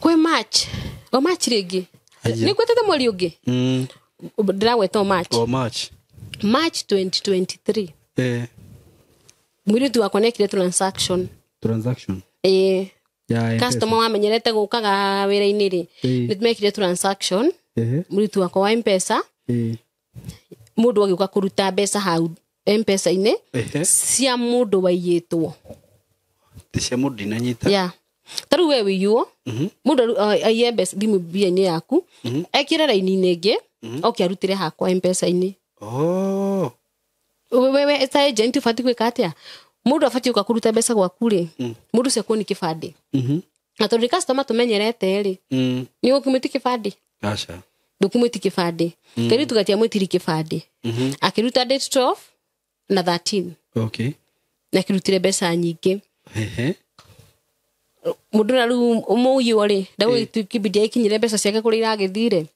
kwä match o match rä nä ngwä tete mweri å ngä mm. ndä ragweta o match march 2023 eh. mwä rä wakwa nekire transaction transaction eh. Yeah, customer wamenyerete gå kaga wä ra-inä rä nä tå mekire transaction må tu wakwa wa mpesa må ndå agä uka kå ruta mbeca hau mpesa-inä cia må ndå waiyä two cia må ndå ndinanyita taru we wiyuo mundu mhm. mm uh, -hmm. aiye mbeca thimu mbia yaku ekä -hmm. ekĩre raini-inĩ ĩngĩ mm -hmm. oke arutĩre hakwa mpesa-inĩ oh. wewe ta e agent ũbatiĩ gwĩka atĩa mundu abatiĩ gũka kũruta mbeca gwaku rĩ mundu mm. ũcio akuo nĩ kĩbandĩ mhm. na tondũ customer tũmenyerete rĩ mm. nĩ ũkĩmwĩti kĩbandĩ ndũkĩmwĩti kĩbandĩ kĩrĩ mm. tugatiamwĩtiri kĩbandĩ mhm. akĩruta date 12 na 13 okay. na kĩrutire mbeca nyingĩ mundu na riu umuiywo ri ndagå kibidi aikinyire mbeca ciake kå rä iragithire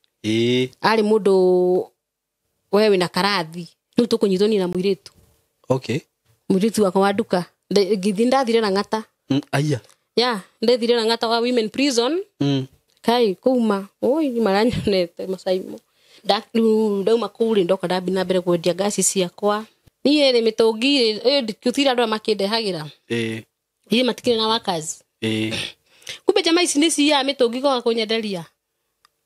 arä må ndå we wä na karathi rä u tå kå nyitwo ni na må irä tu må irä tu wakwa wa nduka ngithi ndathire na aya mm, ya ndethire na ng'ata wa women prison mm. kai kuma oi maranyonete macaimo riu ndauma kå u rä ndoka ndambi na mbere kwendia ngaci ciakwa niä rä mä tå ngi rä å tira andå arä a makä ndehagä ra irä matikirä na wakazi ä eh. kumbe jamaa ici nä ciaga mä tå ngi goga kå nyenderia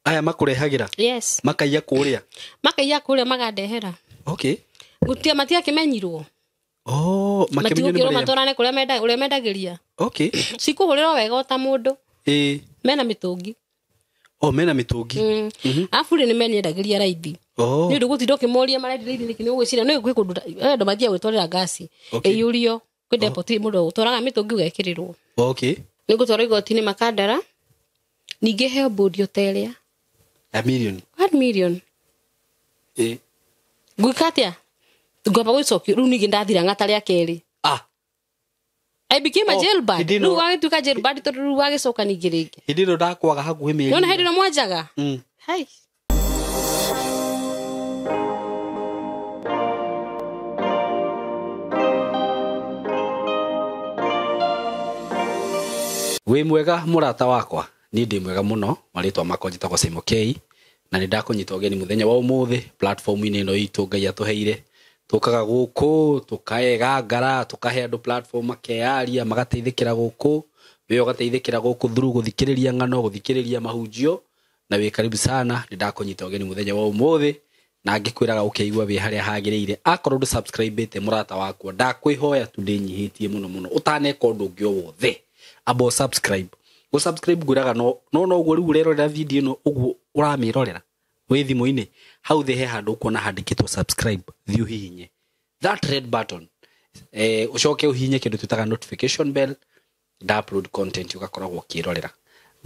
aya makå ra yes makaiya kå rä a makaiya kå rä a magandehera okay matiakä menyirwo oh, rwo matwarane kå rä a mendagä ria cikå hå rä rwo wega ta må ndå eh. mena mä tå ngi o oh, mena mä tå ngi mm. mhm. rä nä menyendagä ria raithi nä oh. å ndå gå tinda å kä moria marendereithi nä kä nä å gwä cira nä gwä kå ndå andå mathiagwä twarä ra ngasi ä yå rio kwä depoti mä tå ngä å gekä rä rwo nä gå twara igoti-inä makandara ningä heo mbåndi å terä a million ka atä a ngamba gwä cokio rä u ningä ndathira ng'ata rä a kerä I became u wagätuä oh, ka jailbird tondå rä u wagä coka ningä rä ngä hä ndä ä no ona hä ndä ä no mwanjaga mm. wä mwega murata wakwa ni ndi mwega muno maritwa marä makwa njätagwo cimo k na ni ndakå nyita ũgeni må wa ũmũthĩ platform-inä no itå ngai atå heire tå kaga gå kå tå kaegangara tå kahe andå platform makearia magateithä kä ra gå kå wä ågateithä kä thuru gå ng'ano gå thikä mahunjio na wä karibu sana ni ndakå nyita ũgeni må wa ũmũthĩ na ngikwiraga kwä bi haria hagireire wä harä a hagä rä wakwa ndakwä hoya tu ndä muno tie må no må no wothe abo subscribe go subscribe guraga no no no go riu u ũrerorera video no ugu guo å ramä rorera wä thimå-inä he handu å kuona handä subscribe thiä å hihinye that red button eh, ushoke coke å hihinye kä notification bell da upload content å gakoragwo å kä rorera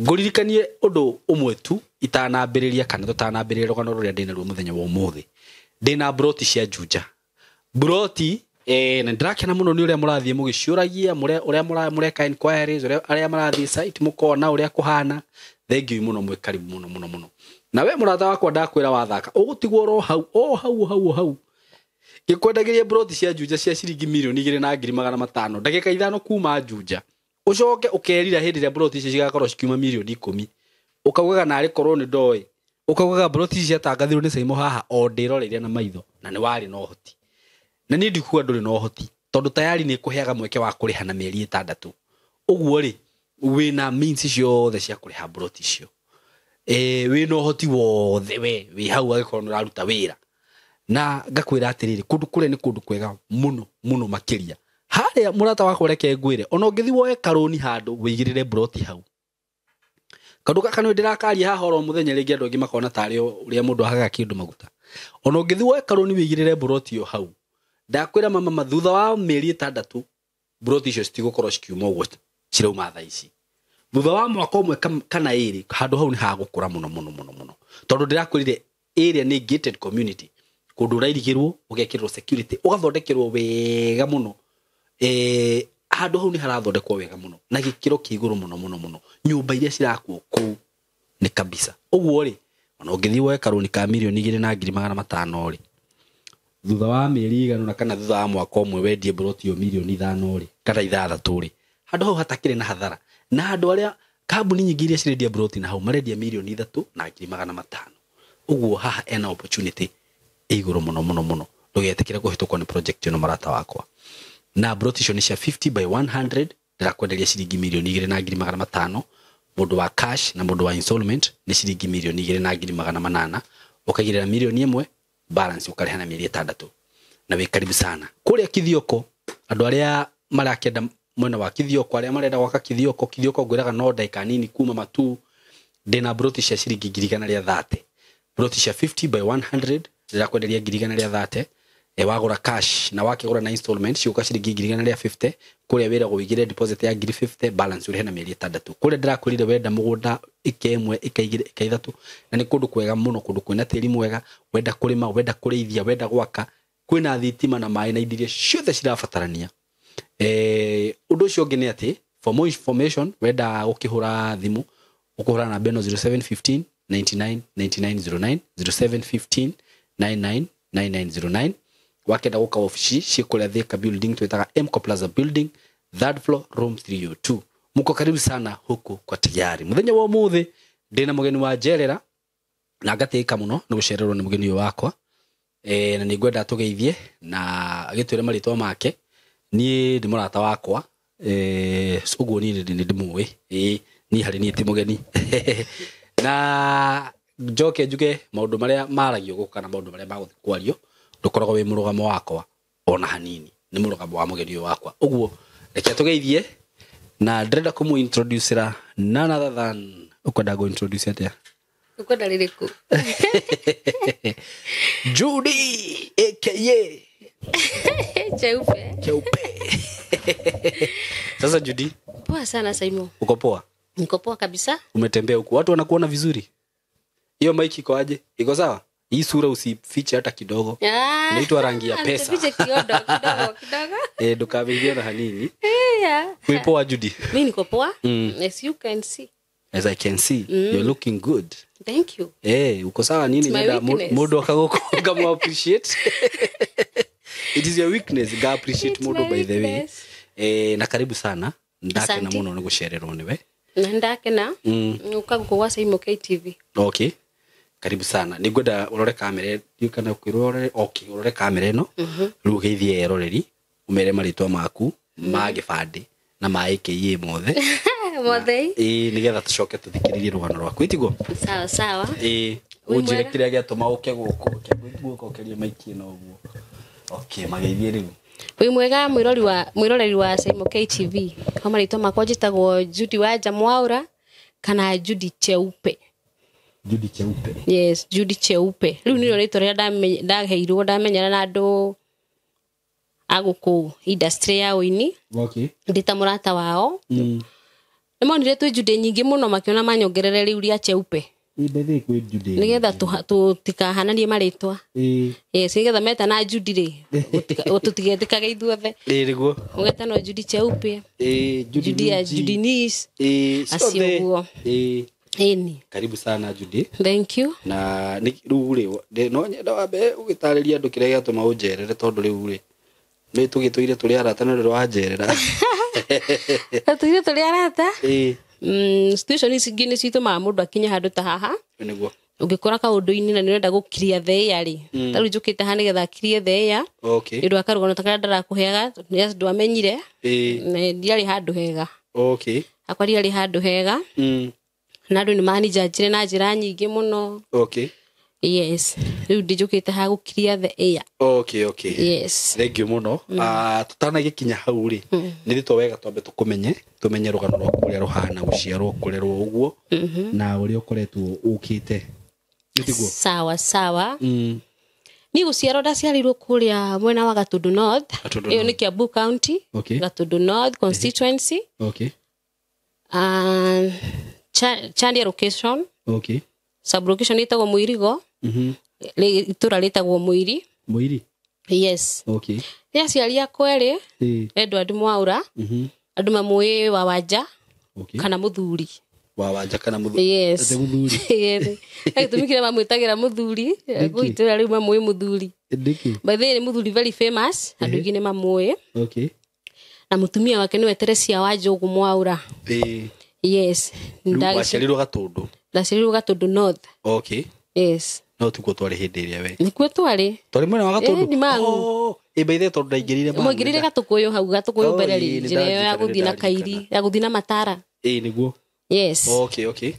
ngåririkanie å tu itana rä kana tutana tanambä rä ruria rå gano rå rä a ndä broti cia juja broti eh na ndirakena muno ni uria murathie mugiciuragia muria uria mureka inquiries uria aria marathie site mukona uria kuhana thank you muno mwikari muno muno muno na we muratha wakwa ndakwira wathaka ugutigwo ro hau o hau hau hau ngikwendagiria broti cia njunja cia ciringi mirioni igiri na ngiri magana matano ndagika ithano kuma njunja ucoke ukerira hindi ria broti icio cigakorwo cikiuma mirioni ikumi ukaugaga narä korwo nä ndoä ukaugaga broti ici ciatangathirwo nä caimo haha o ndä roreire na maitho na nä warä na å hoti na nä ndikuga ndå rä na hoti tondå tayari nä kå heaga mweke wa kå rä ha na mĩeri ĩtandatũ ũguo rĩ wä na ciothe cia kå rä ha icio wä na ũhoti wothe we wä hau agäkorwo nä å raruta wä ra na ngakwä ra atä rä rä kå ndå kå rä nä kå ndå kwega må no makä ria harä a må rata wakwa reke ngwä re ona å ngä thiä woe karoni handå wä igä rä re mburoti hau kaundå gaka nä ndä rakaria haha oro må thenya rä ngä andå angä makona tarä å rä a må ndå ahaga kä ndå maguta ona å ngä thiä woe karoni wä igä rä re hau ndakwira mama mathutha wa mĩeri ĩtandatu mburoti icio citigũkorwo cikiuma ũguo cirauma tha ici thutha wa mwaka ũmwe kana ĩrĩ handũ hau nĩ hagũkũra mũno mũno mũno mũno tondũ ndĩrakwĩrire area nĩ gated community kũndũ ũrairigĩrwo ũgekĩrĩrwo security ũgathondekerwo wega mũno eh, handũ hau nĩ harathondekwo wega mũno na gĩkĩro kĩa igũrũ mũno mũno mũno nyũmba iria cirakuo kũu nĩ kabisa ũguo rĩ ona ũngĩthiĩ woe karũni ka mirioni igĩrĩ na ngiri magana matano rĩ thutha wa mĩeri ri igano kana thutha wa mwaka ũmwe wendie mburoti ĩyo mirioni ithano rĩ kana ithathatũ rĩ handũ hau hatakĩrĩ na hathara na andũ arĩa kambuni nyingĩ iria cirendia mburoti na hau marendia mirioni ithatũ na ngiri magana matano ũguo haha ena opportunity ĩ igũrũ mũno mũno mũno ndũgetĩkĩre kũhĩtũkwo nĩ project ĩno marata wakwa na mburoti icio nĩ cia 50 by 100 ndĩrakwenderia ciringi mirioni igĩrĩ na ngiri magana matano mũndũ wa cash na mũndũ wa installment nĩ ciringi mirioni igĩrĩ na ngiri magana manana ũkaigĩrĩra mirioni ĩmwe balance ukareha na mĩeri ĩtandatũ na we karibu sana kule kithioko andå mara marakenda mwena wa kithioko mara marenda gwaka kithioko kithioko ngwĩraga no ndagĩka nini kuma matu dena broti cia ciringi ngirigana ria thate broti sha 50 by 100 kwenderia girigana ria thate e cash na wakä gå na installment cigå ka ciringi ngiri igana rä a fifty kå a deposit ya ngiri 50 balance å he na mä eri ätandatå kå wenda må na ni kundu kwega muno kundu kwina ndå mwega wenda kå ma wenda kå ithia wenda gwaka kwina thitima na mai na indiria ciothe cirabatarania å ndå å cio å ngä for more information wenda ukihura thimu hå na beno 0715 99 0715 99 9909 wakenda guka ofici ci kuria thika building twitaga mco plaza building third floor room 302 muko karibu sana huku kwa tayari muthenya wa umuthi ndina mugeni wa jerera na ngatika muno ni gucererwo ni mugeni wakwa e, na ni ningwenda tugeithie na agitwire maritwa make ni ndä murata wakwa å e, sugo ni nä ndä må ä e, niä harä niä ti na joke njuge maå maria marä a maragio gå kana maå ndå marä ndukoragwo wi murugamo wakwa ona hanini ni murugamo wa må wakwa uguo reke tå na ndärenda kå må introducera none other than å go introduce atä a liriku kwenda rä rä kå judy aka cheupe cheupe sasa judy poa sana saimo uko poa niko poa kabisa umetembea huko watu wanakuona vizuri hiyo maiki iko aje iko sawa hii sura usifiche hata kidogo yeah. naitwa rangi ya pesa dukavingia eh, na hanini uipoa eh, judi mi niko mm. as you can see as i can see mm. you're looking good thank you hey, eh, uko sawa nini dada Modo akagoko kama appreciate it is your weakness ga appreciate Modo by the way eh, na karibu sana Ndake na ndakena muno share gucererwo niwe na ndakena mm. ukagukogwa caimo ktv okay karibu sana nä ngwenda å rore kamera kana kwä rore rore kamera ä no rä u å gä ithiä eroreri å mere marä maku magä gä bandä na maä kä iä mothe nä getha tå coke tå thikä rä rie rå gano rwaku itiguo ä å njä re kä rä a gä atå ma å ke gå kå guoko å kerie na å guo magä ithiä rä u wä mwega mwä roreri wa caimo kwa marä two makwa njä tagwo judi wa njamwaå ra kana judi cheupe Judy Cheupe yes Judy Cheupe riu nirä rä rä a ndaheirwo ndamenyana na andå agå industry ya å ini ndä ta må rata wao nä monire twä njundä nyingä må no makä ona manyongerere rä u rä a cheupe nä getha tå tikahananie marä twa nä getha metana njudi rä tå tigetä kage ithuothe rguo må getano njudi cheupia njudi ya njudi nis acio guo ĩni karibu sana judy thank you na rĩu rĩ no nyenda wambe ũgĩtarĩria andũ kĩrĩa gĩatũma ũnjerere tondũ rĩu rĩ nĩ tũgĩtũire tũrĩ arata na rĩrĩa wanjerera tũire tũrĩ arata mm, situation ici ingĩ nĩ citũmaga mũndũ akinya handũ ta haha nĩguo ũngĩkora kaũndũ-inĩ na nĩ ũrenda gũkiria theĩa rĩ mm. tarĩu njũkĩte haha nĩgetha akirie theĩa nĩ ũndũ wa karũgano ta karĩa ndarakũheaga ndwamenyire ndiarĩ handå hega hakwa ndiarĩ handũ hega na andå nä manijanjire na njä ra nyingä må no yes rä u ndä njå kä te ha kiria the air okay okay yes thengiå må no mm. ah, tåtanagä kinya hau rä nä thä wega twambe tå kå menye tå menye rå gano rwaku rä a rå hana gå ciarwo kå rerwo å guo mhm. na å rä a å koretwo å kä te sawa sawa mm. ni gå ciarwo ndaciarä kå rä a mwena wa gatå north ä yo nä kä ambu county okay. gatå north mhm. constituency mm -hmm chandia location okay sub location itagwo muirigo mm le itura ritagwo muiri muiri yes okay ya ni aciari akweri edward mwaura mhm mm andu muwe wa waja okay. kana muthuri wa waja kana muthuri yes yes kä rä a mamwä tagä ra må thuri eh, gå itå ra rä u mamwä må thuri baithä nä må thuri andå ingä nä mamwä na må tumia wake nä wetere cia wa njå gå mwaå yes waciarirwo gatundu ndaciarirwo gatundu north okay yes no tuko twari hindi ria ä rä a we nikuo twarä twarä mwena wa gatåndå ä oh, tondå ndaingä rire maingä rire gatå kå yå hau gatå kå yå mbere rä njä yo ya gå kairi ya gå thiä na matara ä nä yes okay okay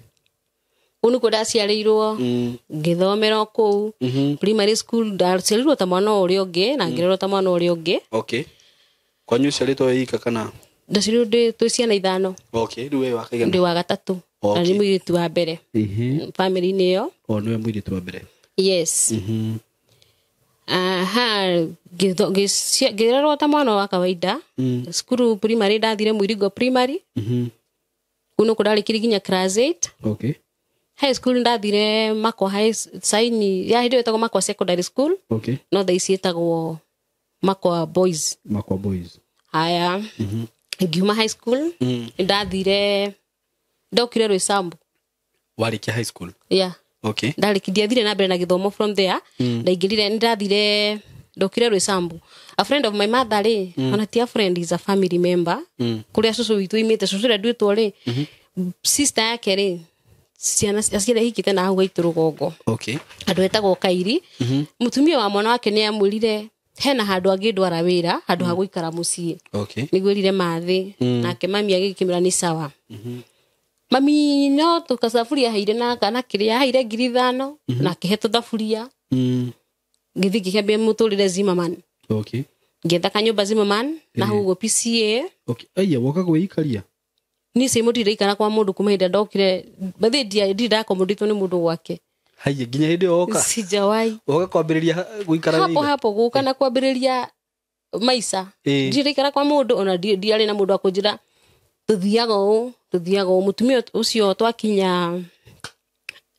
kå nä kuo ndaciarä irwo mm. ngä mm-hmm. primary school ndaciarirwo ta mwana å rä na mm. ngä rerwo ta mwana å rä å ngä kwanyu å ciarä two ika kana ndacirio ndä twä ciana ithano ndä wa gatatå na nä må irä tu wa mbere mhm. bamä rä-inä ä yo nä we må irä tu wa mbere yes mhm. ngä rerwo ta mwana wa kawaida mm. cukuru primary ndathire må iringo primary kuno kå ndarä kä nginya high school ndathire makwa high saini ya hä ndä ä yetagwo makwa secondary school no thaici ä tagwo makwa boys makwa boys haya mm -hmm ngiuma high school mm. ndathire ndokire rwicambu warikia high school yeah okay ndarikirie thire na mbere na githomo from there mm. ndaingirire ndathire ndokire rwicambu a friend of my mother ri mm. ona ti a friend is a family member mm. kuria cucu witu imite cucu ria ndwitwo ri mm -hmm. sister yake ri ciana aciarĩa hikite na hau gaitå rå gongo okay. andå etagwo kairi må mhm. mm -hmm. tumia wa mwana wake nä amwä rire hena handu angindwara wira handu ha mm. guikara mucii okay. niguirire mathi mm. nake mami agikimira ni sawa mm -hmm. mami no tukathaburia haire na kana kiria haire ngiri ithano mm-hmm. mm -hmm. na kihe tuthaburia ngithi ngihambia muturire zimaman okay. ngietha kanyumba zimaman na hau pca okay. aya woka gwiikaria ni cimutire ikana kwa mundu kuma hindi ndokire bathi ndirakomunditwo ni mundu gwake haya ginya hä oka sijawai oka woka sijawahi woka kwambä hapo hapo guka na kwambä rä ria maica ndirä kwa må ona ndiarä na må ndå akå njä ra tå thiaga å tå thiaga twakinya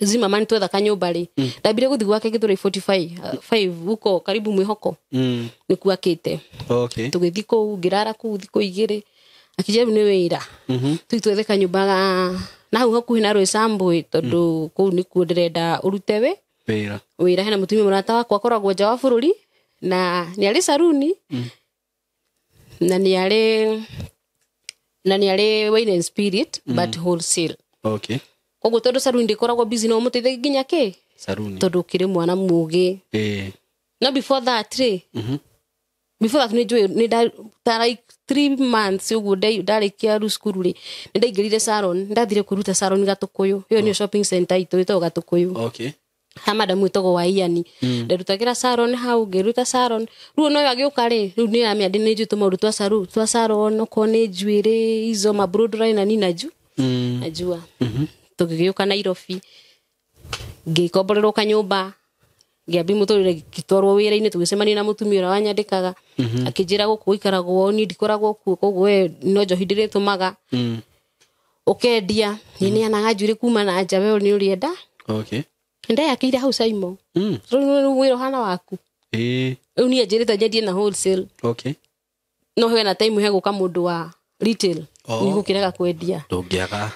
zima mani twetha kanyumba ri mm. ndambire guthi gwake githurai 45 huko karibu mwihoko mm. nikuakite okay. tugithi kuu ngirara kuu thiku igiri akijaribu ni wira mm -hmm. kanyumba na hau hakuhi na rwicambwi tondu mm. kuu nikuo ndirenda urute we wira hena må murata wakwa akoragwo nja wa bururi na ni arä saruni mm. na nä arä na nä arä wine and spirit mm. but wholesale okay koguo tondu saruni ndikoragwo busy no må teithagia nginya kä tondå å kä rä mwana må gä eh. no before that rä mm -hmm before that nä njå ta like three months å guo ndarä kia cukuru rä nä ndaingä rire saron ndathire kå ruta saron gatå kå yå ä yo nä oh. shopping center itå ä tagwo gatå kå yå okay ha madamu itogo wa iani ndarutagira mm. saron hau ruta saron ruo no yagi ukari ru ni ami andi ni jitu mauru twa saru twa saron ko ni juire izo ma broadline na nina ju mm. najua mm -hmm. tugigiuka Nairobi ngikomborerwo kanyumba ngĩambi mũtũrĩre ngĩtwarwo wĩra-inĩ tũgĩcemania na mũtumia ũrĩa wanyandĩkaga mhm. akĩnjĩra gũkũ gũikaragwo ni ndikoragwo kuo koguo we no njohi ndĩrĩtũmaga mm. ũkendia mm. nĩ neanaga njuĩrĩ kuma na nja we nĩ ũrĩenda ndeyakĩire hau caimo mm. rĩu wĩra hana waku rĩu niĩ njĩrĩte nyendie na wholesale no he na time he gũka mũndũ wa retail oh. nĩ gũkĩrega kwendia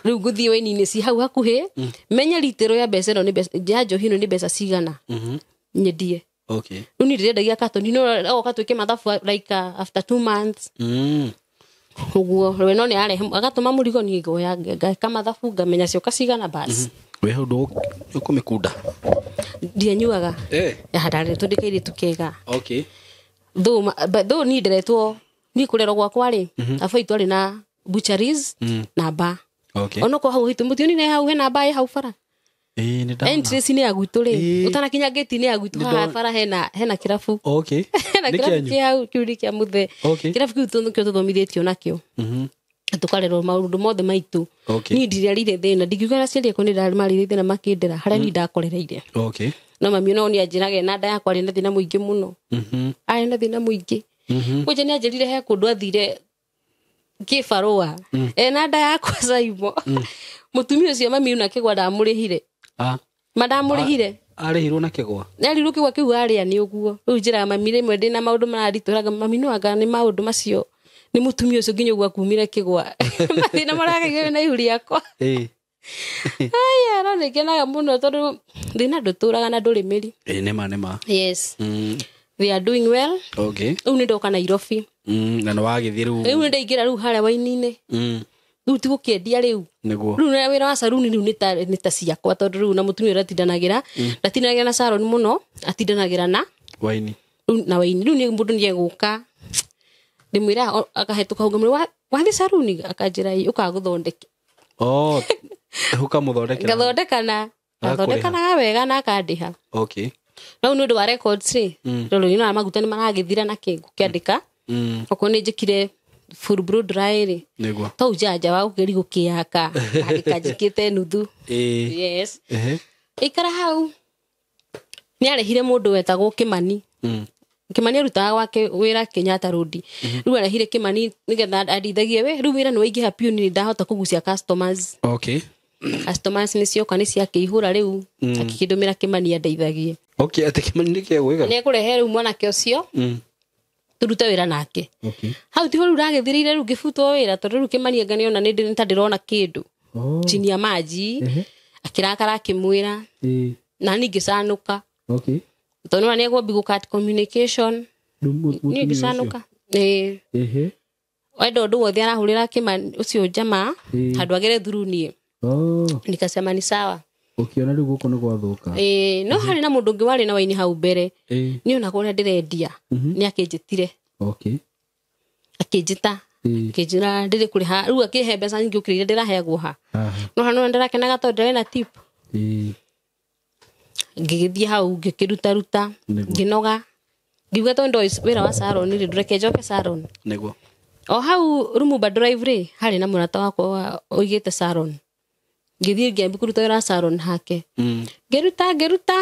rĩu ngũthiĩ wĩni-inĩ ci hau hakuhĩ menye ritĩrũ ya mbeca ĩno ya njohi ĩno nĩ mbeca cigana mhm nyendie okay rä u nä rendagia katoni no goka twä ke mathabu like uh, after two months mm guo we nä arehe agatå ma må rigo niä ngoya ngeka mathabu ngamenya cioka cigana bas mhm. wä hau ndå kå mä kunda ndianyuaga eh. ndaretwo ndä kairä tu kega thå ni nderetwo niä kå rerwo gwakwarä mhm. abai twarä na bucharis mm. na mba onokorwo hau hitå må tioni hau hena mba hau bara nä agwitå rä å tanakinya ngäti haha bara hena kä rabu kä kä kä a må tå maå ndå mothe maitå thä na ndingiuga na ciari akwo nä marire thä na makä ndera harä a ni mm. ndakorereire no mami nä na nda yakwa arä na thä mhm. na må ingä må no arä na thä na må ingä kå nja nä he kå ndå athire kä barå a ena nda yakwa caimo må mm. tumia å cio mami u na kä gwa ndamå rä hire Ah. madam må rä hire arä ah, hirwo na kä gwa arirwo kä gwa kä u arä a nä å guo rä u njä raga mamire mwe ndä na maå ndå mararitå raga mamini ndå macio nä må tumia å cio nginya å guo akumire kä gwa mathä na maragaigä na ihu rĩakwa aya no nä ngenaga må no tondå na ndå tå raga na ndå rä mä ri ma nä ma yes mm. they are doing well okay rä u nä ndoka nairobi mm, na nä wagä thiä rä u rä nä ndaingä ra rä u harä mm rä u tigå kä endia rä u rä wä ra wa caruni rä u nä ta ciakwa tondå rä u na må tumia å rä atindanagä ra mm. ndatindanagä ra na caroni må no atindanagä ra na waini na waini rä u må ndå nä egå ka ndä mwä ra akahetå kahunga mwä wathiä caruni akanjä ra å kagå thondeke ngathondekana ngathondekanaga wega na akandä ha rä u nä å ndå wa rä rorå-inä mm. maguta nä maragä thira na kä ngå kä andä ka mm. okorwo nä njä kire buruburu tau janja wa gukeri gukiaka kanjikite nuthu yes ikara hau nä arehire må ndå wetagwo kä mani hmm. kä mani arutaga gwake wä ra kenyatta rodi mhm. rä u arehire kä mani nä getha andithagie we rä u wä ra nä waingä ha piuni nä ndahota kå gucia nä cioka nä ciakä ihå ra rä u hmm. akä kä ndå mä ra kä mani andeithagie atä kä nä kegwä rehe rä u mwanake å cio hmm rute wä ra nake hau tiho rä u ragä thä rä ire rä u ngä butwo wä ra tondå rä u kä manienga ona nä ta ndä rona kä ndå chini oh. maji uh -huh. na ni gicanuka okay. tondu na niegwo big cut communication ni gicanuka eh uh -huh. wothe arahurira kima ucio njama handu agere thuruni oh. sawa ukiona rä u ni gwathuka nä no mhm. hari na mundu ngi wari na waini hau mbere ni onagwo å ndirendia mhm. ni akinjitire okay akinjita akä ndire kuri akä njä ta akä njä ra ndä ha rä u he mbeca nyingä å kä rä no hanå rä a ndire na tip ngä gä thiä hau ngä kä rutaruta ngä noga ngiuga tondå ndoä wä ra wa saron rä ndå joke njoke saron o hau rumu ba drive ri hari na murata wako wakwa oigä te ngĩthiĩ ngĩambi kũruta wĩra salon hake mm. ngĩruta ngĩruta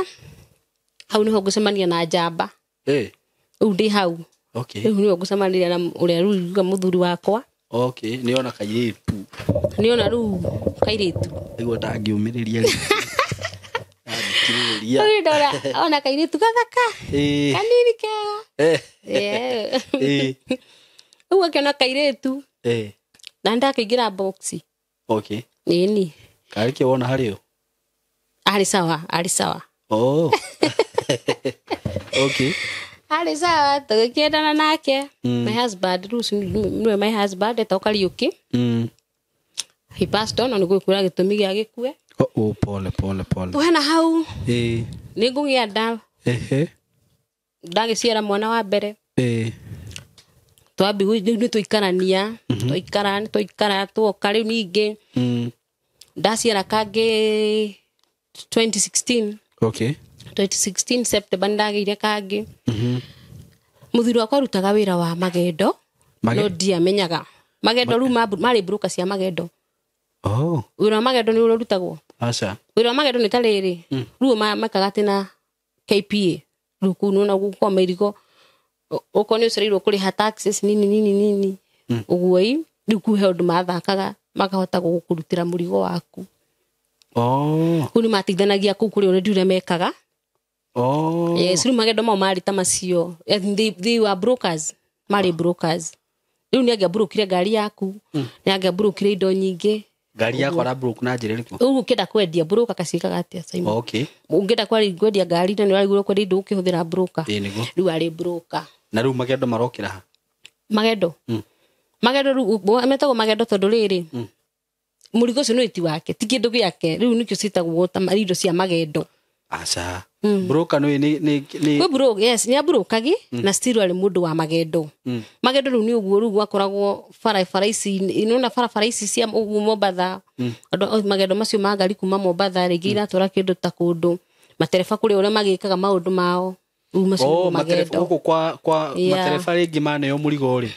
hau nĩho ngũcemania na njamba rĩu ndĩ hau rĩu nĩwe ngũcemanirie na ũrĩa rĩu uga mũthuri wakwa okay ona kairĩtu nĩ ona rĩu kairĩtu nĩguo ndangiumĩrĩria rĩu ndora ona kairĩtu gathaka kanini kega rĩu akĩona kairĩtu na ndakĩingĩra boxi ĩni Arike wona hari yo? Ari sawa, hali sawa. Oh. okay. hali sawa, tugikiendana nake. Mm. My husband, rucio niwe my husband etoka Riuki. Mm. He passed on na gwikura gitumi gia gikue. Oh, oh, pole pole pole. Wena hau. Eh. Ni eh nda. Ehe. Ndagiciara mwana wa mbere. Eh twambi nä tå ikarania mm-hmm. twaikara nä twaikara twoka rä u ningä mm ndaciara kangä 2016 okay. 2016 septemba ndagä ire kangä må thuri wakwa arutaga wä ra wa magendo no ndiamenyaga magendo rä u marä mburuka cia magendo wä oh. ra wa magendo nä å rä rutagwo wä ra wa magendo nä ta rä hmm. rä u makaga atä na kpa rä u kuu nona gå kwa mä rigo å korwo nä å cereirwo kå rä ha nini nini nini å hmm. guoi rä u kuhe å ndå mathakaga makahota gukurutira murigo waku oh. kuni matithanagia kuu kuri uredi uria mekaga oh. yes riu magendo mau mari ta macio they, they were brokers mari oh. Ah. brokers riu ni angiamburukire ngari yaku mm. ni angiamburukire indo nyingi ngari yakwa ra broke na njira riku ugu kenda kwendia broker kaciikaga atia saima oh, okay ungenda kwari kwendia ngari na ni warigurwo kwendia indo ukihuthira broker riu ari broker na riu magendo marokira ha magendo mm magendo riu metagwo magendo må riri murigo mm. ucio ni ti wake ti kindu giake riu nikio citagwo indo cia magendo aca mm. broka no ni ni ni bro yes ni mm. na arä må ndå wa magendo mm. magendo rä u nä å gwakoragwo bara bara ici inona bara bara ici cia uguo Mombatha mm. andu magendo macio ma ngari kuma Mombatha ringi mm. iratwara kindu ta kundu matereba kuri uria magikaga maundu mao guku oh, kwa kwa yeah. matereba rĩngĩ maneo mũrigo rĩ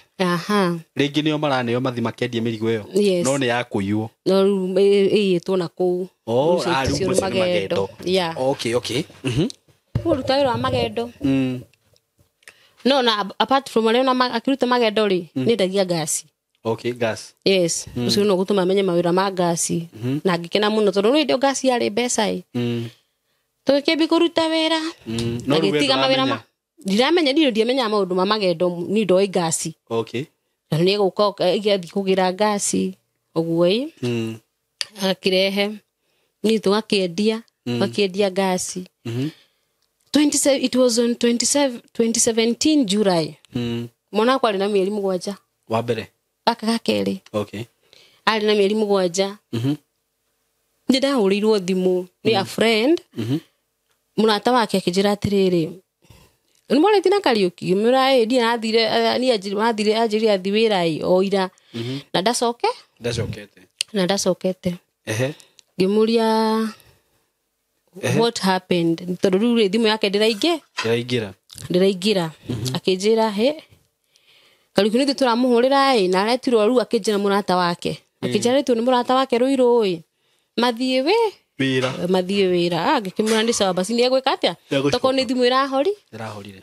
rĩngĩ nĩo maraneo mathi makendie mĩrigo ĩyo yes. no nĩ yakũiywo no rĩu ĩiyĩtwo na kũu oh, ah, magendo mm-hmm. kũruta wĩra wa magendo mm. no na apart from arĩa akĩruta magendo rĩ mm. nĩendagia ngasi okay gas yes mm. ũcio mm. no gũtũma menye mawĩra ma ngasi mm -hmm. na ngĩkena mũno tondũ rĩu indo ngasi yarĩ mbeca ĩ mm tugikiambi kuruta wira mm, agitiga mawira ma ndiramenya ndiro ndiamenyaga maundu ma magendo ni ndoi ngasi na nä gåka gäathi kå gä ra ngasi å guo mm. agakä rehe ni tå gakä endia mm. gakä endia ngasi mhm. july mwana akwa arä na mä eri må gwanja wa gaka gakerä arä na mä eri må gwanja mhm. nä ndahå rä irwo thimå nä a mhm. friend mm -hmm murata wake akijira atiriri ni mwarĩti kariuki mura e ndi athire ni ajiri anjĩrire ajiri athiwira i mhm. oira na dasoke ndacoke na ehe gimuria what happened tondũ rĩu rĩ thimũ yake ndĩraingĩ mhm. akijira he kariuki ni nĩthuĩ muhurira i na aretirwo ru akijira murata wake mhm. akijira rĩtwo nĩ mũrata wake ruiru i mathiĩ wĩ wira eh, mathie wira ah, ngikimura ni sawa basi niegwika atia toko ni thimu irahori irahorire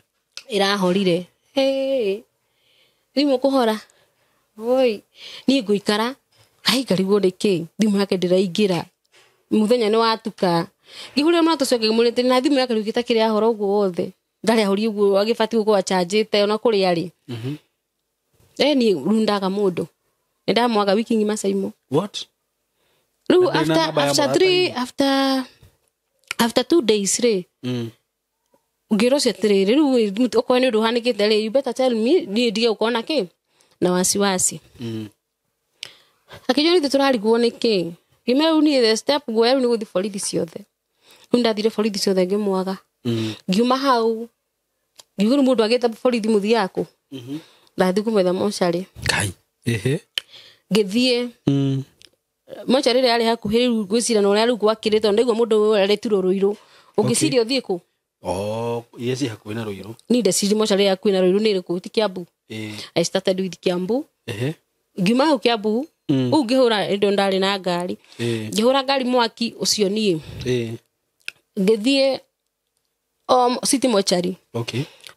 irahorire thimu kuhora oi ni nguikara ai ngarigwo ni ki thimu yake ndiraingira muthenya ni watuka ngihurira mwana tucio ngimurite na thimu yake riu gitakire ahora uguo wothe ndarehori uguo agibatiĩ gũkorwo acanjĩte ona kũrĩa arĩ mhm. ĩ niĩ rundaga mũndũ nĩ ndamwaga wiki ng'ima caimũ no after after three after after two days rä ngä rocio atä rä okorwo nä å ndå å hanä kä te rä niä ndige gå korwo na kä na wasiwasi mm. akä nä tå rarigwo nä kä ngä mera rä u niä rä nä borithi ciothe rä ndathire borithi ciothe ngä hmm. ngiuma hau ngiuga rä u må ndå agä ta borithi må thiakå mhm. ndathi kå metha mocarä ngä thiä hmm mocarä rä arä hakuhä rä u ngwä cira na å rä a rä u gwakä rä tondå ndaigua må ndå å rä a rä tirwo rå irå å ngä ciria å thiä kå oh, iria ci hakuhä na rå irå ni ndeciri mocarä rä hakuhä na rå irå nä rä kå ti kä ambu i started with kä ambu ngiuma hau kä ambu u mm. ngä hå ra ndo ndarä na ngari ngä hå ra ngari mwaki å cio niä ngä thiä city mochari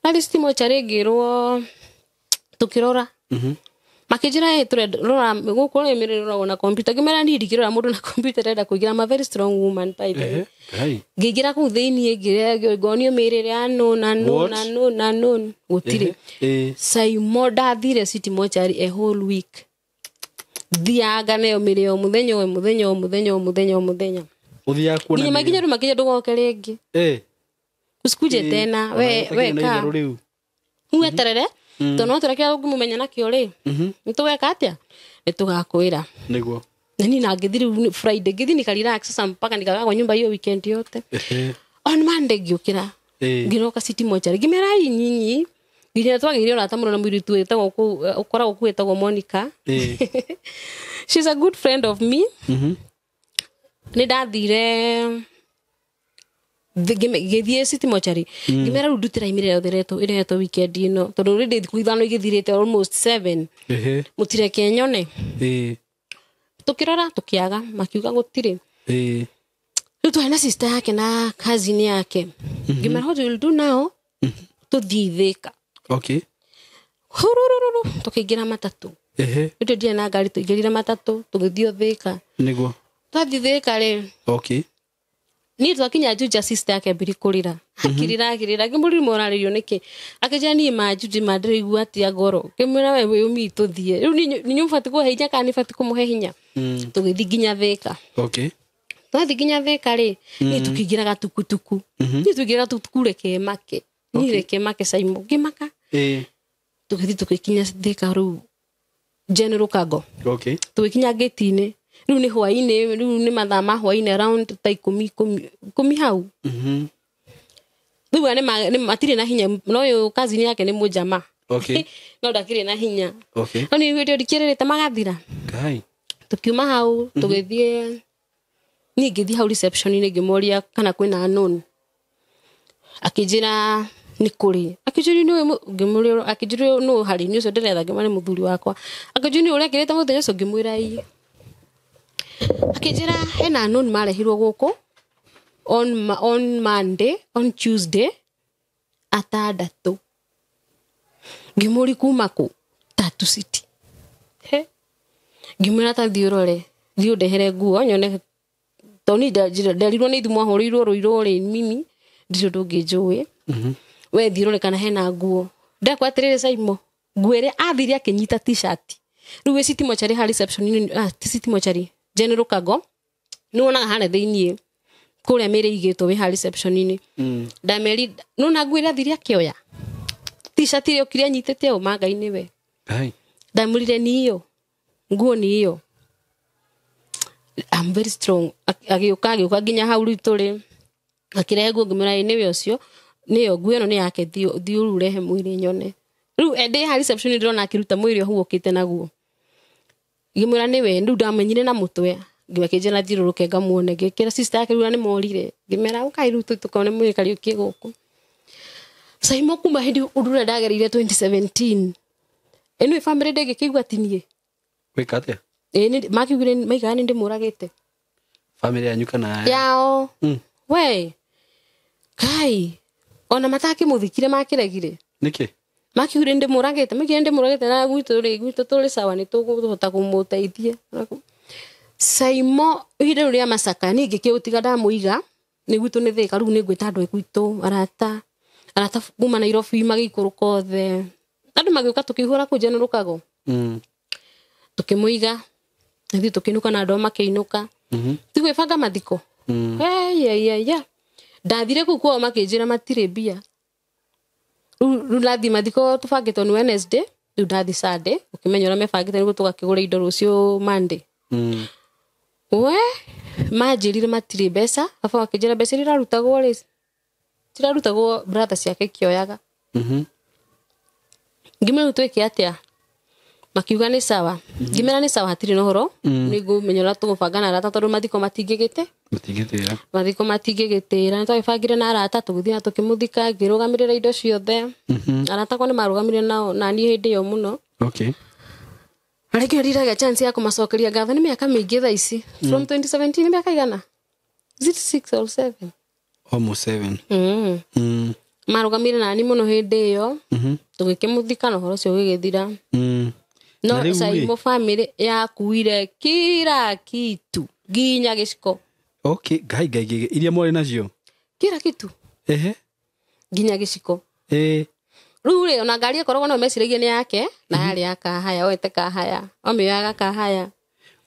narä city mochari ngä rwo tå kä rora mm-hmm makijira ä tå rora gå kå rä mä na kompyuta ngä mera niä ndingä rora na kompyuta renda kuigira ma very strong woman python ngä ingä ra kå u thä ngonio mä rä rä a no na no na no na no gå tirä caimo eh. ndathire city mochari a whole week thianga neyo mä rä o må thenya o må o må o må thenya o må thenya makinya rä makinya ndå goke rä ngä å tena we we ka u eterere mm -hmm mm. Mm-hmm. tondu no tå rekera rå ngä må menya na kä o rä nä tå gweka atä a nä tå gakwä ra nä guo nani na ngä thiä friday ngä thiä nikariraca mpaka nikagagwa nyå mba hiyo weekend yote on monday ngä å kä ra ngä roka city mochari ngä mera inyinyi nginya twagä ire å rata må no na må iritu ätagwo å eh, koragwo kå ätagwo monica shes a good friend of me mm-hmm. nä ndathire ngithie city mochari ngimera mm. rä u ndutira imä rä irehetwo weekend ino tondå rä ndä thikå ithano igä almost seven må tireke nyone tå kä rora tå kä aga makiuga gå tirä rä u twarä na sister yake na kazinä yake ngimera mhm. what will do now mhm. tå thiä ithä ka hurururu tå kä ingä ra matatå rä ndä ndia na ngari tå ingä rire matatå tå gä thiä thä ka twathiä thä ka rä ni twakinya juja sister yake mbirikå akirira ngä mhm. ngimuri ririmå rarä rio nä kä akä ni manjunji mandä rä igua atia ngoro ngä mwä we wä å mi tå thiä rä u ninyå må batiä kå he hinya kana nä batiä kå må he hinya mm. tå gä thi nginya thä ka twathi nginya thä ka ni mm. tå kä ingä gatukutuku mhm. ni tukigira ingä ra reke make ni reke make saimo ngä maka tå gä thi tå gä kinya thä ka rä u general kango tå gä kinya ngä ti riu ni hwainä riu nä mathaa ma hwainä around ta ikumi ikumi hau mhm. riu matirä na hinya no yå kazini yake nä må njama no ndakirä na hinya no nä hä ndikä rä rä magathira tå kiuma hau tå gä thiä hau nä ngä moria kana kwä anon akä njä nä kå rä akä njå akä njä rä nå harä ni å cio ndä retha wakwa akä njå nä å rä akä rä te akinjĩra hena anon marehirwo gũkũ on, on monday on tuesday atandatũ ngĩmũri kuma kũ tatu city he ngĩmwĩra ta thiĩ ũrore thiĩ ũndehere nguo nyone toni nderirwo nĩ ithumu ahũrĩirwo rũirũ rĩ mimi ndirĩ ũndũ ũngĩ mhm. we thiĩ ũrore kana hena nguo ndekwa atĩrĩrĩ caimo nguo ĩrĩa athire akĩnyita t-shirt rĩu ĩ citimocarĩ ha reception ah, ti mochari general kago nä wonaga harä thä-inä kå rä a mä rä igä two wä ha inä mm. ndameri nä ona nguä rathire akä oya ticati rä okire anyitä te å manga-inä we ndamå rire nä iyo nguo nä iyo I'm very strong agä å ka agä å ka nginya hau ritå rä akä rehe nguo ngä mä ra we å cio nä yo nguo ä no nä yake thiå rä u rehe mwä rä nyone rä u ndä ha ndä rona akä ruta mwä rä å hau å kä te naguo ngimwä ni we ndu u ndamenyire na mutwe twe ngämakä na thirå rå ke ngamuone ngä sister yake rura ni morire ngä ukairu tu tukone rä u tå kone mwä kari å kä gå kå caimo kuma hä ndä å ndå å rä a ndagereire ä no ä bamä rä ndä ngä kä igua tiniä wä ka kana yao hmm. we kai ona mataki muthikire makiregire niki makiugire nä ndä må ragä te makiugire nä ndä må ragä te na gwitå rä gwitå tå rä cawa nä tå gå hota kå må teithie caimo ihinda rä u rä macaka nä ngä kä å tiga ndamå iga nä gwitå nä thä ka rä u nä ta andå e gwitå arata arata kuma nairobi magä ikå rå ka othe andå magä å ka tå kä ihå ra kå njanå rå kago mm. tå kä må iga ithuä tå kä inå ka na andå a makä inå ka ti gwä banga mathiko mm. ndathire kå u kwao makä njä ra matirä mbia rä u nathi mathiko tå bangä two nä wednesday rä u nathi sunday å kä menya å rä mebangä te nä guo tå gakä gå ra indo rå ciå monday hmm. we manjä rire matirä mbeca aba gakä njä ra mbeca iria irarutagwo rä cirarutagwo brata ciake kä oyaga ngimä rä u twä ke makiuga nä sawa ngä mera nä sawa hatirä na å horo mm. nä ngå menya å rä a tå gå bangana arata tondå mathiko matingä gä te mathiko matingä gä tä ra nä twagä na arata tå gä thiä na tå kä må thika ngä rå gamä rä ra indo ciothe mm-hmm. arata kwa nä marå gamä nao naniä hä ndä ä yo må no arä ngä riragia ya kå macokeria ngatho nä mä aka mä ingä tha ici mm. from 2017 nä mä aka igana marå gamä re nani må no hä ndä ä yo tå gä kä må thika na å horo å cio å gä gä thira no caimo family yakuire kira kitu nginya giciko okay ngai ngai iria mwarĩ nacio kira kitu ehe nginya giciko ĩĩ rĩu rĩ ona ngari ĩkoragwo no meciragia nĩ yake na yarĩ mhm. ya kahaya oete kahaya omĩoyaga kahaya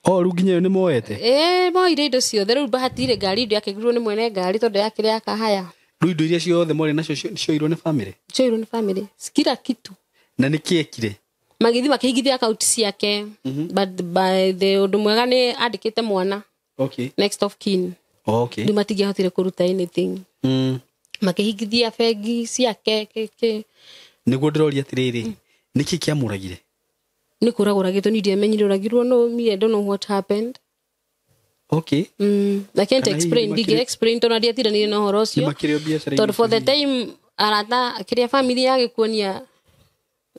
o rĩu nginya ĩyo nĩ moete ĩĩ moire indo ciothe rĩu bahati rĩ ngari indo yakĩgirwo nĩ mwene ngari tondũ yakĩrĩ ya kahaya rĩu indo iria ciothe mwarĩ nacio cioirwo nĩ bamĩrĩ cioirwo nĩ bamĩrĩ kira kitu na nĩ kĩekire magithi makĩhingithia akaunti ciake mhm. but by the ũndũ mwega nĩ andĩkĩte mwana okay. next of kin oh, okay. rĩu matingĩahotire kũruta anything mm. makĩhingithia bengi ciake kĩkĩ nĩguo ndĩroria atĩrĩrĩ mm. nĩkĩ kĩamũragire ni kũragũragĩtwo nĩ ndiamenyire ũragirwo no mie don't know what happened okay mm. i can't explain ndingĩ explain tondũ ndiatiranire ni no horosio tondũ for the time arata kiria family yake kuonia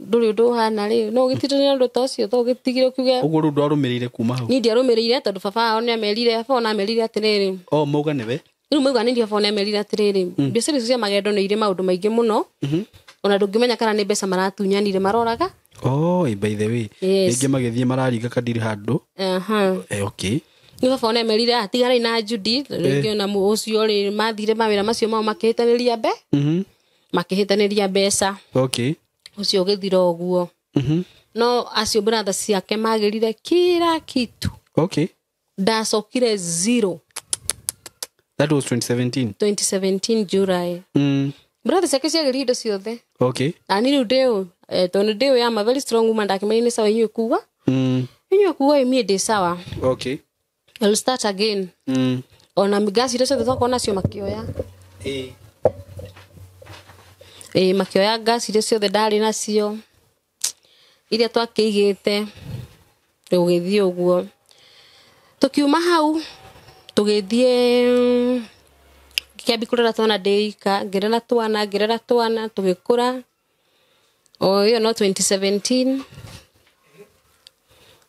ndå rä å ndå hana rä no å gä titå na ndå ta å cio to å gä tigire å kiuge å guo rä u ndwarå mä rä ire kuma hau niä ndiarå mä rä ire tondå baba ao nä amerire baba na amerire atä rä rä o mauga nä we rä u mauga nä ndia baba nä amerire atä rä mm. rä mbiacara icio cia magendo nä irä maå ndå maingä må no mm-hmm. ona ndå ngä menya kana nä mbeca maratunyanire maroraga oh by the way rĩngĩ magĩthiĩ mararinga kandirĩ handũ eh, nä baba ah, eh. ona merire atigarai na judi rĩngĩ ona ũcio rĩ mathire mawĩra macio mao makĩhĩtanĩria mbe mm-hmm. makĩhĩtanĩria mbeca okay ucio ugithira uguo mm-hmm. no acio bratha ciake magirire kira kitu okay ndacokire zero that was 2017 2017 july mm. bratha ciake ciagirire indo ciothe okay ani riu ndiu eh, tondu ndiu ya ma very strong woman ndakimenye ni sawa inyuĩ kuga mm. inyuĩ kuga imie ndĩ sawa okay I'll start again mm. ona ngasi iria ciothe twakorwo nacio makioya hey. Eh makä oya ngaci iria ciothe ndarä nacio iria å guo tå kiuma hau tũgĩthiĩ ngĩkĩambi kũrera twana ndä ika rera twana rera twana tũgĩkũra o ĩyo no 2017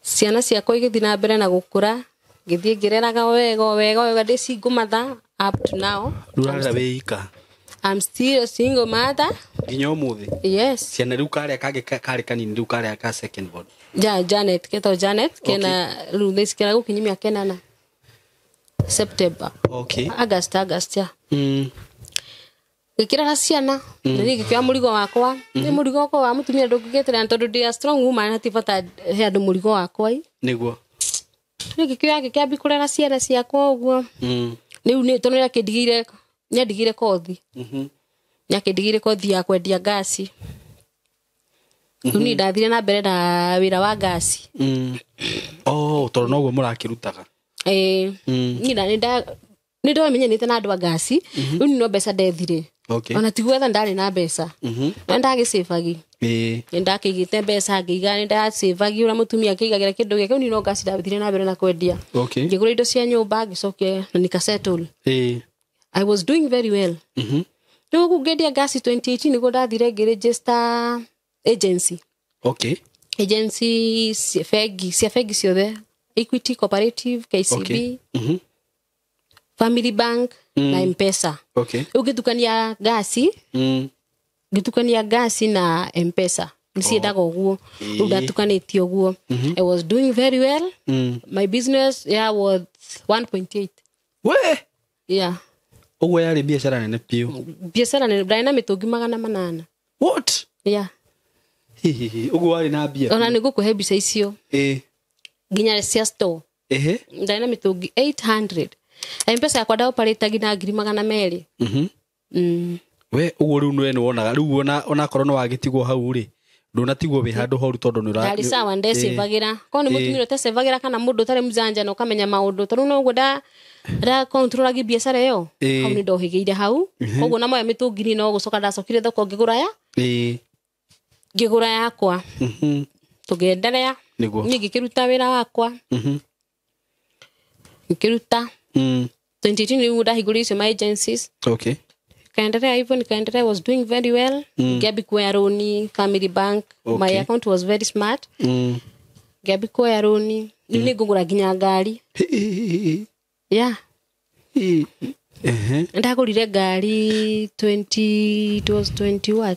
ciana ciakwa igĩthiĩ na mbere na gũkũra ngĩthiĩ ngä o wega o wega o wega ndĩcingũmatha up to now ndurarera wĩ ika I'm still a single mother. Ginyo umuthi. Yes. Ciana riu karia kangi kare kani riu karia ka second born. Ja Janet keto Janet kena riu this kena gukinyimia na. September. Okay. August August ya. Mm. Gikiraga ciana mm. na ni gikira murigo wakwa ni murigo mm-hmm. wakwa wa mutumia ndungigetira na ndi dia strong woman hatibata he andu murigo wakwa i. Niguo. Ni gikira gikiambi kurera ciana ciakwa uguo. Mm. Riu ni tondu ni akindigire nä andigire kothi mhm. nä akä kothi ya kwendia ngasi rä u niä mhm. ndathire na mbere na wä ra wa ngasi mm. oh, tondå noguo må rakä rutaga mm. nä ndomenyanite na andå a ngasi mhm. rä u nino mbeca ndethire ona tigwetha ndarä na mbeca na ndagä cäbagi nä ndakä igä te mbeca ngä iga nä ndacäbagi å rä a må tumia akä igagä ra kä ndå gä ake u nino ngasi ndathire na mbere na kwendia ngä gå ra indo cia nyå mba ngä cokia na nikasetl i was doing very well rä u gå ngä ngasi 2018 nä guo ndathire ngä register agency okay agency cia bengi cia bengi ciothe equity cooperative kcb okay. mm -hmm. family bank mm. na mpesa okay. ugitukania ngasi ngitukania mm. ngasi na mpesa niciendaga oh. guo riu eh. ndatukanätie guo mm -hmm. i was doing very well mm. my business yeah, was 1.8 we yeah Uguo yarĩ biacara nene piũ. Biacara nene ndarĩ na mĩtũngi magana manana. What? Yeah. Hihihi, ũguo warĩ na mbia. Ona nĩ ngũkũhe mbica icio. Nginya cia store. Ĩhĩ. Ndarĩ na mĩtũngi 800. M-pesa yakwa ndaoparĩta nginya ngiri magana merĩ. Mhm. Mm. We ũguo rĩu nĩwe nĩwonaga rĩu ona onakorwo nĩ wagĩtigwo hau rĩ ndũnatigwo wĩ handũ horu tondũ nĩ ũrarĩ sawa ndecevagĩra korwo nĩ mũtumia ũtecevagĩra kana mũndũ ũtarĩ mjanja na ũkamenya maũndũ tondũ noguo nda rä kontrolagi biacara ä yo e. hau nä ndohä gä ire hau koguo na moya mä tå ngini no gå coka ndacokire thoko ngä gå ra ya e. ngä gå ra yakwa tå ngä enderea niä ngä kä ruta wä ra wakwa ngä kä ruta rä ndahingå rä icio ma agencies okay was doing very well gabi roni family bank my account was very smart gabi roni ra ngari yeah uh ndagårire ngari 20 it was 20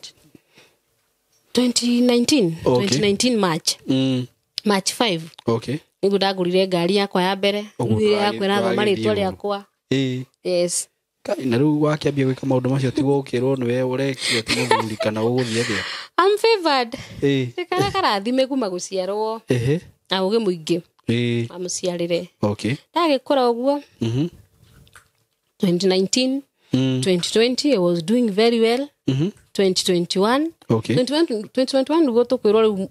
2019 march mm. march 5 okay niguo ndagurire ngari yakwa ya mbere thire yakwa ĩrathoma rä rĩakwa yes na rĩu wakĩambia maå ndå macio tigwo ũkĩrwo nĩwe ũrekire ti mũthuri kana ũgũthiĩ atĩa am favored rĩkara karathime kuma gũciarwo na ũgĩ mũingĩ Eh. amuciarire amũciarĩre okay ndagĩkũra ũguo mm-hmm. mm -hmm. 2019 mm. 2020 i was doing very well mm -hmm. 2021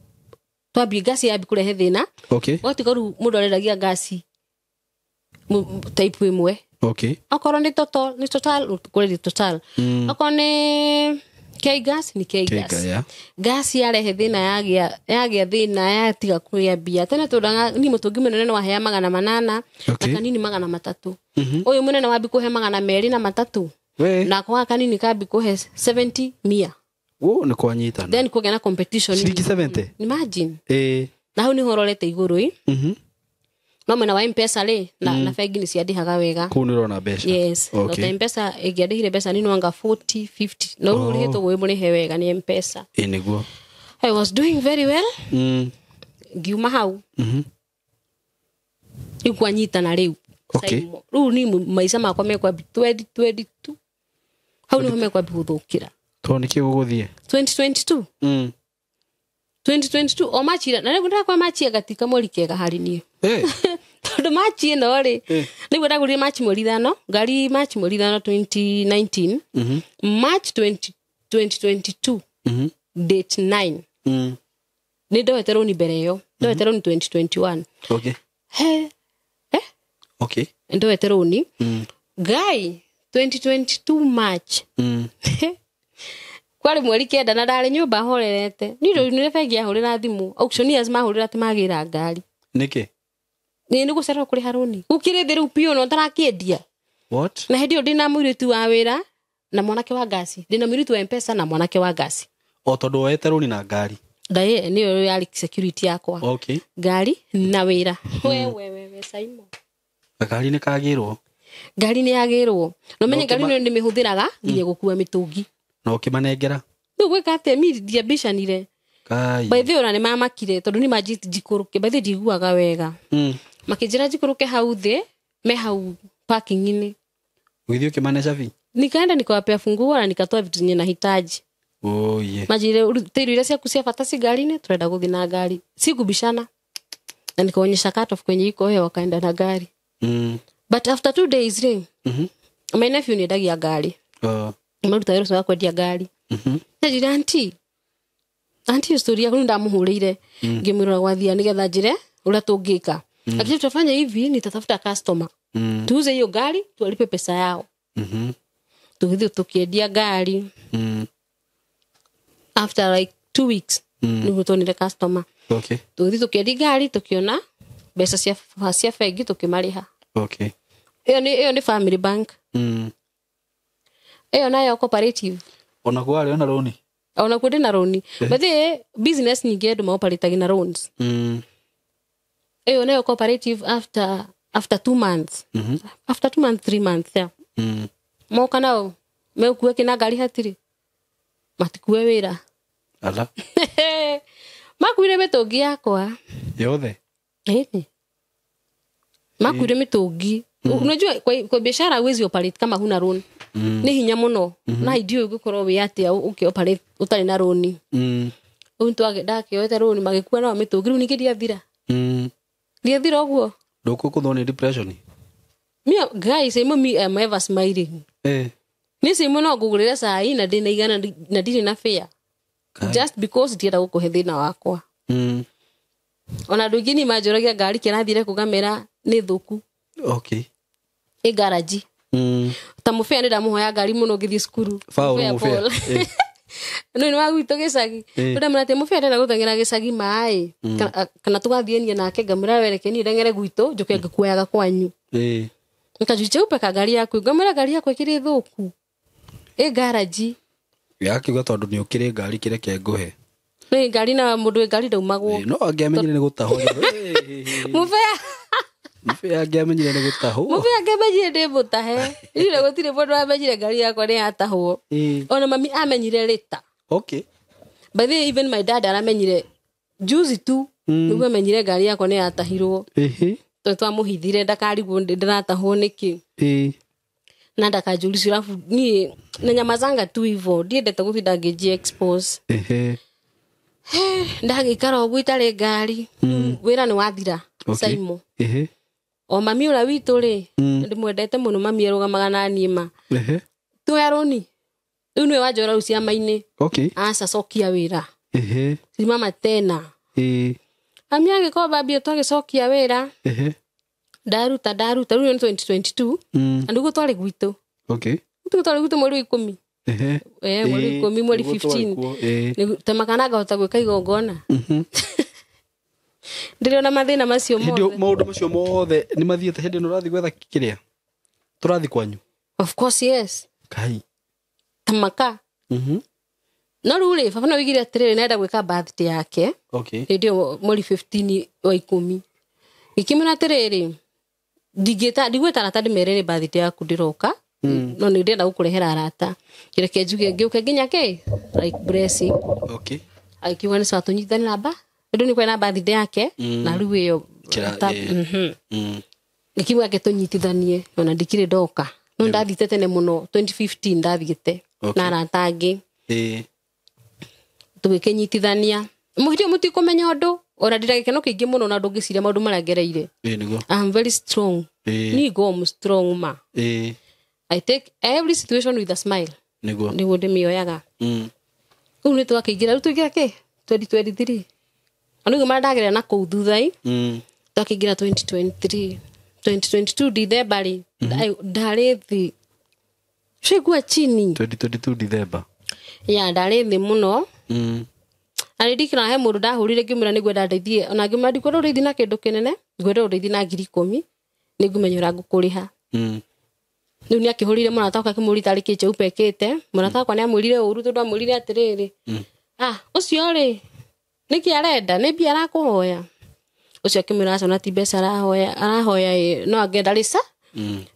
twambi ngaci yambi kũrehe thĩna okay ũgatiga rĩu mũndũ areragia ngaci type ĩmwe okay okorwo nĩ total total kũrĩ total mm. okorwo nĩ kgas nä kgas gas yarehe thä na yagä a thä na yatiga kå rä a mbia tene ni må tå ngi må nene magana manana okay. na kanini magana matatå å yå må mm-hmm. nene wambi kå he magana merä na matatå na kwa kanini kambi kå he 70 mia oh, nä kwanyitana then kå gä na competition ciringi 70 imagine eh. na hau nä hororete igå rå i mm -hmm no mwena wa mpesa rä na, mm. na bengi nä haga wega kå u nä rona mbeca yes okay. ta mpesa ä ngä andä hire mbeca nini wanga 40 50 no rä hä tå gå ä må rä he wega nä mpesa ä nä guo i was doing very well mm. ngiuma mm. hau rä u mm mm-hmm. kwanyitana rä u rä u ni maica makwa mekwambi hau nä ho mekwambi gå thå kä ra tondå nä kä gå gå thiä mm. omachira na rä u ndakwa machia gatika mweri kega harä niä tondå mach ä rä u ndagå rire mach mweri ithano ngari mach mweri ithano mach nä ndoeteroni mbere ä yo ndoeteroni ndoeteroni ngai mach mm. kwarä mweri kenda na ndarä nyå mba horerete nä ndå nä rä bengi yahå rä ra thimå mahå rä ra tä magä ra ngari nä kä ä nä gå cererwo kå rä ha gå kä rä thä rä u piå no tarakä endia na hä ndä ä yo ndä na må irä wa wä ra na mwanake wa ngasi ndä na må irä wa na mwanake wa ngasi o tondå woete rå na ngari ndaä nä yo yarä security yakwa okay. ngari na wä ra hmm. wewewewe saimo ngari nä kagä rwo ngari nä yagä rwo no menye ngari nä mä hå thä raga nginya gå kua mä tå ngi na å kä manengera rä u gwä ka atä mi ndiambicanire mbaithä å ra nä mamakire tondå nä manjikå rå kä mbaithä ndiguaga wega mm makijira jikuruke hau thĩ me hau parking-inĩ ũgĩthiĩ ũkĩmane cabi nikaenda nikawapea funguo na nikatoa vitu zenye nahitaji oh, yeah. majire tiru ile siaku cia bata si garini tunaenda guthi na gari sikubishana na nikaonyesha cutoff kwenye iko hewa wakaenda na gari mm. but after two days ri mm -hmm. my nephew niendagia gari oh. maruta wĩra ũcio gari mm-hmm. nanjire anti anti stori yaku nĩ mm. ngĩmwĩrora gwathia nĩgetha njĩre ũrĩa tũngĩka mm. lakini tutafanya hivi nitatafuta customer mm. tuuze hiyo gari tuwalipe pesa yao mm-hmm. tukithi tukiedia gari mm. after like two weeks mm. nigutonire customer okay. tukithi tukiendi gari tukiona besa sia cia bengi tukimariha okay. iyo ni iyo ni family bank mm. nayo cooperative onakuo arä ona roni onakuo ndä na roni eh. bathä business nyingi andå maoparitagi na loans mm hiyo eh, nayo cooperative after after two months mm -hmm. after two months three months yeah. mm. moka nao meukue kina gari hatiri matikue wira ala makuire mitungi yakwa yothe ehe makuire mitungi mm. unajua kwa, kwa biashara wezi operate kama huna loan mm. ni hinya muno mm -hmm. na idio ugikorwo wi atia operate utari na loan mm. untu age u ndakioete roni magikuwa na mitungi ni nigiria thira mm ndiathira å guo ndåkå kå thwo nä depression gai caimå mi eh, ever smiling eh. nä caimå no ngå gå rä re cai na ndä na igana na ndirä na fea just because ndienda gå kå he thä na wakwa mm. ona andå aingä nä manjoragia ngari kä rathire kå gamera nä thå ku okay. ä ngaraji mm. ta må bea nä ndamå hoya ngari må no ngä thiä cukuru no nä wa gwitå gä cagi å ndamä ra atä må bia ndenda gå thengera gä cagi maä kana tå gathiänie nake ngamä ra werekenie ndengere gwitå njå ke ngakuoyaga kwanyu nkanjå cheupe ka ngari yaku ngamä ra ngari yakwa kä rä ku ä ngaraji yakiuga tondå nä å kä rä ngari kä reke ngå he ngari na må ndå ä ngari ndaumagwo no angä amenyire nä gå tahwo må bea Nibe ya nä gå tahwo må bä angämenyire ndä må tahe gå tirä amenyire ngari yakwa nä yatahwo ona mami amenyire rä ta by the even my dad aramenyire juzi tu mm. nä guo amenyire ngari yakwa nä yatahirwo twamå hithire ndakarigwo ndäratahwo nä kä na niä na tu ivo ndiendete gå tinda ngä ndagä ikara å guo itarä ngari mm. wä ra nä wathira o mami å rä a witå rä mm. ndä mwendete må no mami arå gamaga na niä tå ya roni rä u nä wanjoä ra rä u ciama-inä acacokia wä ra cimama tena mami agä komba mbia twagä cokia wä ra ndaruta ndaruta rä u nä andå gå twarä gwitå tå gå twarä gwitå mweri wa ikå mi eh, mweri ikå mi mweri temakananga hota gwä ka igongona mhm. na mathina macio mothe maudu macio mothe ni mathiete hindi no rathi gwetha kiria turathi kwanyu of course yes kai tamaka mhm no rä u rä baba no wigire atärä rä nenda gwä birthday yake okay ndä ä 15 wa ikå gä mä ra digeta rä rä ndigwä ta birthday yaku ndä Mm. no nä ndä enda gå kå rehera arata kä reke njuge ngä å ke nginya kä agä kiuga nä catå nyitithanä ra ndu ni kwena yake mm. na riu iyo nikiuga mhm. mm. ngitunyitithanie ona ndikiri ndoka no ndathiite tene muno 2015 ndathiite na arata angi tugikinyitithania muhiti mutikumenya undu ona ndira keno kiingi muno na ndungiciria maundu maria ngereire am very strong ni gom strong ma i take every situation with a smile niguo niguo ndimioyaga mm. riu ni twakiingira riu tuingira ki 2023 ona igu maria ndagerera na kå u thuthai twakä ingä ra 2022 dithemba rä ndarä thä cigua chini dithemba ya ndarä thä må no mm. na rä ndikana he må ndå ndahå rire ngä mwä ra nä gwenda ndeithie ona ngä mwä ra ndikwenda rä ithi na kä ndå kä nene ngwenda rä ithi na ngiri ikå nä ngumenya å rä ngå kå rä ha mm. rä u nä akä hå rire må rata wakwa akä må ri tarä kä ce upekä te må rata wakwa nä amwä rire å ru tondå amwä rire atä rä mm. rä ah, å cio rä niki kä arenda nä mbia arakåhoya å cio akä mwä acona ti mbeca arahoya arahoya no age ndarica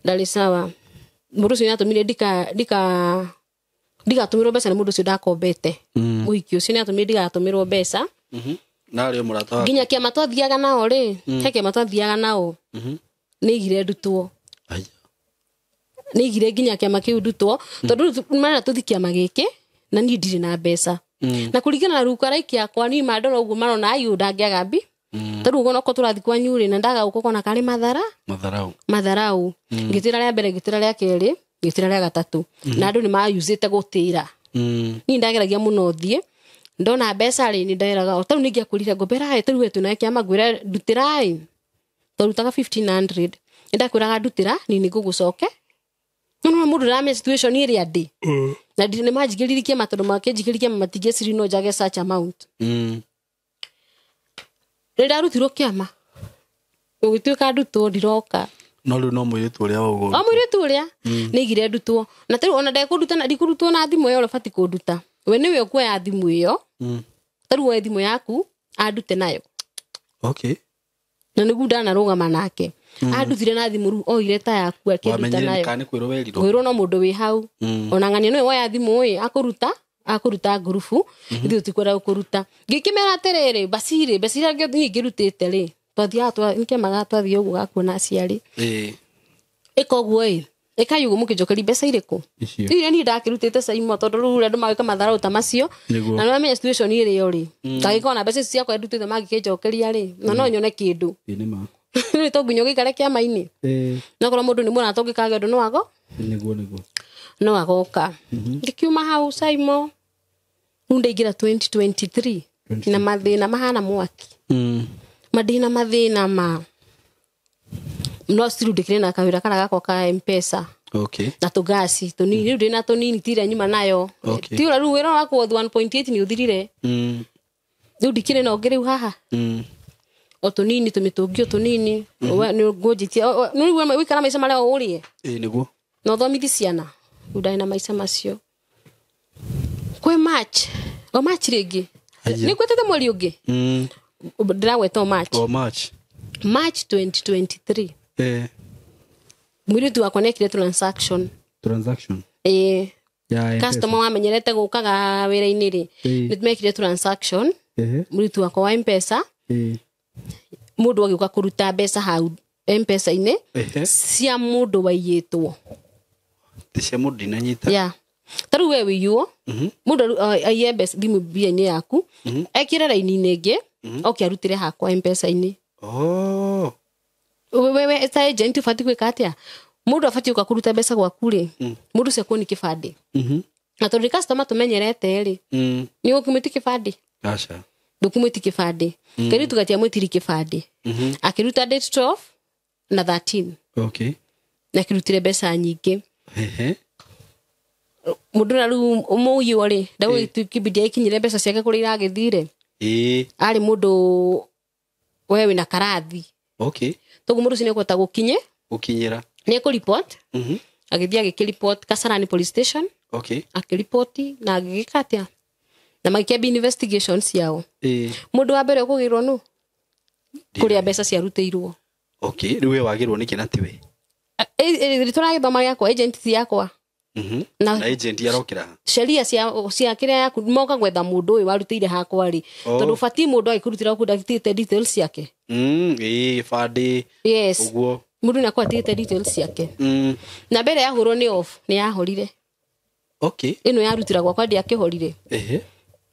ndaricawa mm. må ndå å cio nä atå mire ndika ndigatå mä rwo mbeca nä må ndå å cio ndakombete må mm. hiki å cio nä atå mire ndigatå mä rwo mbeca mm-hmm. nginya kä twathiaga nao rä mm. he kä twathiaga nao mm-hmm. nä igire ndutwo igire nginya kä ama kä ndutwo tondå rä u marera tå thi kä ama gä kä na ni ndirä na mbeca Mm. na kuringana na ruka raiki yakwa ni mandora uguo marona ayu ndangiaga mbi mm. tarä u guo noko tå rathi kwanyu rä na ndagaå kona karä mathara matharaå mm. ngä tä ra rä a mbere ngä tä ra rä a kerä na andå ni mayuzä te gå tä ra niä ndageragia må no ndona mbeca rä ni nderaga o tarä u nä ngä akå rire ngomberaä tarä u wetå naä kä amangwä ra ndutä raä twarutaga nä ndakwä raga ndutä ra nä nä ngå gå coke nona na nä manjigä ririkie matondå makä njigä ririe matingä ciri no njage rä mm. rä arutirwo kä ama å gä tuä ka ndutwo ndiroka no rä u tu å rä a nä igire ndutwo na tarä ona ndekå rutwo na thimå ä yo å rä batiä kå nduta we nä we å kuoya thimå ä yo mm. tarä u woe thimå yaku andute nayo na nä guo ndanarå gama nake Mm. andutire na thimu ru oire oh, ta yaku nayo nayonkwĩrwo no mundu wi hau mm. ona ng'ania nä woya thimå ä akuruta ruta akå ruta ngurubu ithuä tikwenda gå kå ruta ngä mera atä rä mbacirä mbeca iria niä ngä rutä te rä twathiaga nä kemaga twathiä å guo gakuona aciarä ä ka å guo ä ikayu gå må kä njokeri mbeca irä kå rä iria niä caimo tondå rä u andå matharau ta macio na nä wamenya ä rä o rä na mbeca ici ciakwa ndutä te mangä na no mm. nyone kindu rä to nginya å gä ikare kä ama-inä nokorwo må ndå nä mwona tångä kage ndå no ago no agoka mhm. ngä kiuma hau caimo rä u ndaingä ra na mathä na mahana mwaki mm. mandä na mathä na ma no still ndä kä rä na kawä ra kara gakwa ka na tå gaci tå nini rä u ndä na tå nini tirä nyuma nayo okay. tiå ra rä u wä ra wakwo nä å thirire mm. rä u ndikä rä na å ngä rä u haha mm o oh, tunini tumitungi o tunini nä ngånjitie nä wikara maica marä a å rä e nä guo na å thomithi ciana rä u ndarä na maica macio kwä match o mach rä ngä nä ngwä tete mweri å ngä ndä ragweta o match march 2023 eh mwiri tu akone kire transaction transaction eh yeah, customer wamenyerete gukaga wira-ini ri eh. nä tumekire transaction eh. mwiri tu akwa wa mpesa mundu agiuka kuruta mbeca hau mpesa-inä cia mundu waiyätwo cia mundu ndinanyita yeah ta rä we wä iuo må ndå aiye mbeca thimå mbia-inä yaku mhm. ekä re raini-inä ä ngä mhm. okä arutä re hakwa mpesa inä oh. wewe ta agent ubatiä gwä ka atä a må ndå abatiä gå ka kå ruta mbeca gwaku rä må mm. ndå å cio nä kä bandä mhm. na tondå nä kacitoma tå menyerete rä mm. nä å kä mwä tä kä bandä ndukumwiti kibande mm. keri tugatia mwitiri tiri mm -hmm. akiruta date 12 na 13 okay na kirutire mbeca nyingi mundu na riu muiywo ri ndagå eh. kibindi aikinyire mbeca ciake kå rä thire eh. arä må ndå we wä mhm. na karathi toguo må ndå ci nä kwenda gå kinye gå kinyä nä kå agä thiä agä kä kacarani akä na agä gä ka atä a na makiambia investigations ciao må ndå wa mbere å kå gä rwo nå kå rä a mbeca ciarutä irwo okay rä we wagä rwo nä kä na tiwe ritå ragäthoma gä akwa yakwa mhm. na sheria cia cia kiria yaku moka gwetha mundu uyu warutire hakwa ri oh. tondu bati mundu agikirutira ku ndagitite details yake mm ii gibandi yes uguo mundu nakuwa tite details yake mm. na mbere yahurwo ni off ni yahorire okay ino yarutira gwakwa ndiakihorire ehe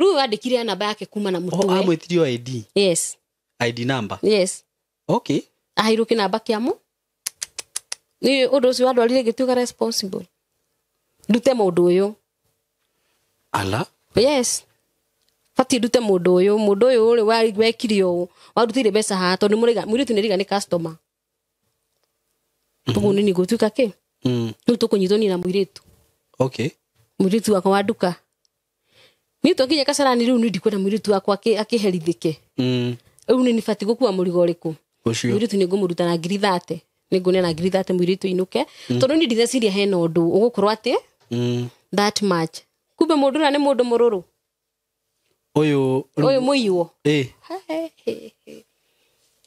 rä u andä namba yake kuma na må wa id yes id number yes okay ahirå kä namba kä amå nä å ndå å cio andwarire gä tuä responsible ndute må ndå å yå ala yes batiä ndute må ndå å yå må ndå å yå rä wekire å warutire mbeca haha tondå må irä tu nä riga nä customer koguo nä mm-hmm. nä gå tuä ka kä mm. rä u tå kå nyitwo ni na må irä tu må irä tu wakwa wa nduka nä twanginya kacarani rä u nä ndikwenda må irä tu wakwa akä herithä ke mm. rä u nä nä batiä gå kua må rigo rä kå må na ngiri thate nä ngå nena ngiri thate må irä tu inå ke tondå hena å ndå å that much kumbe må ndå na nä må ndå må rå rå å yå må iwo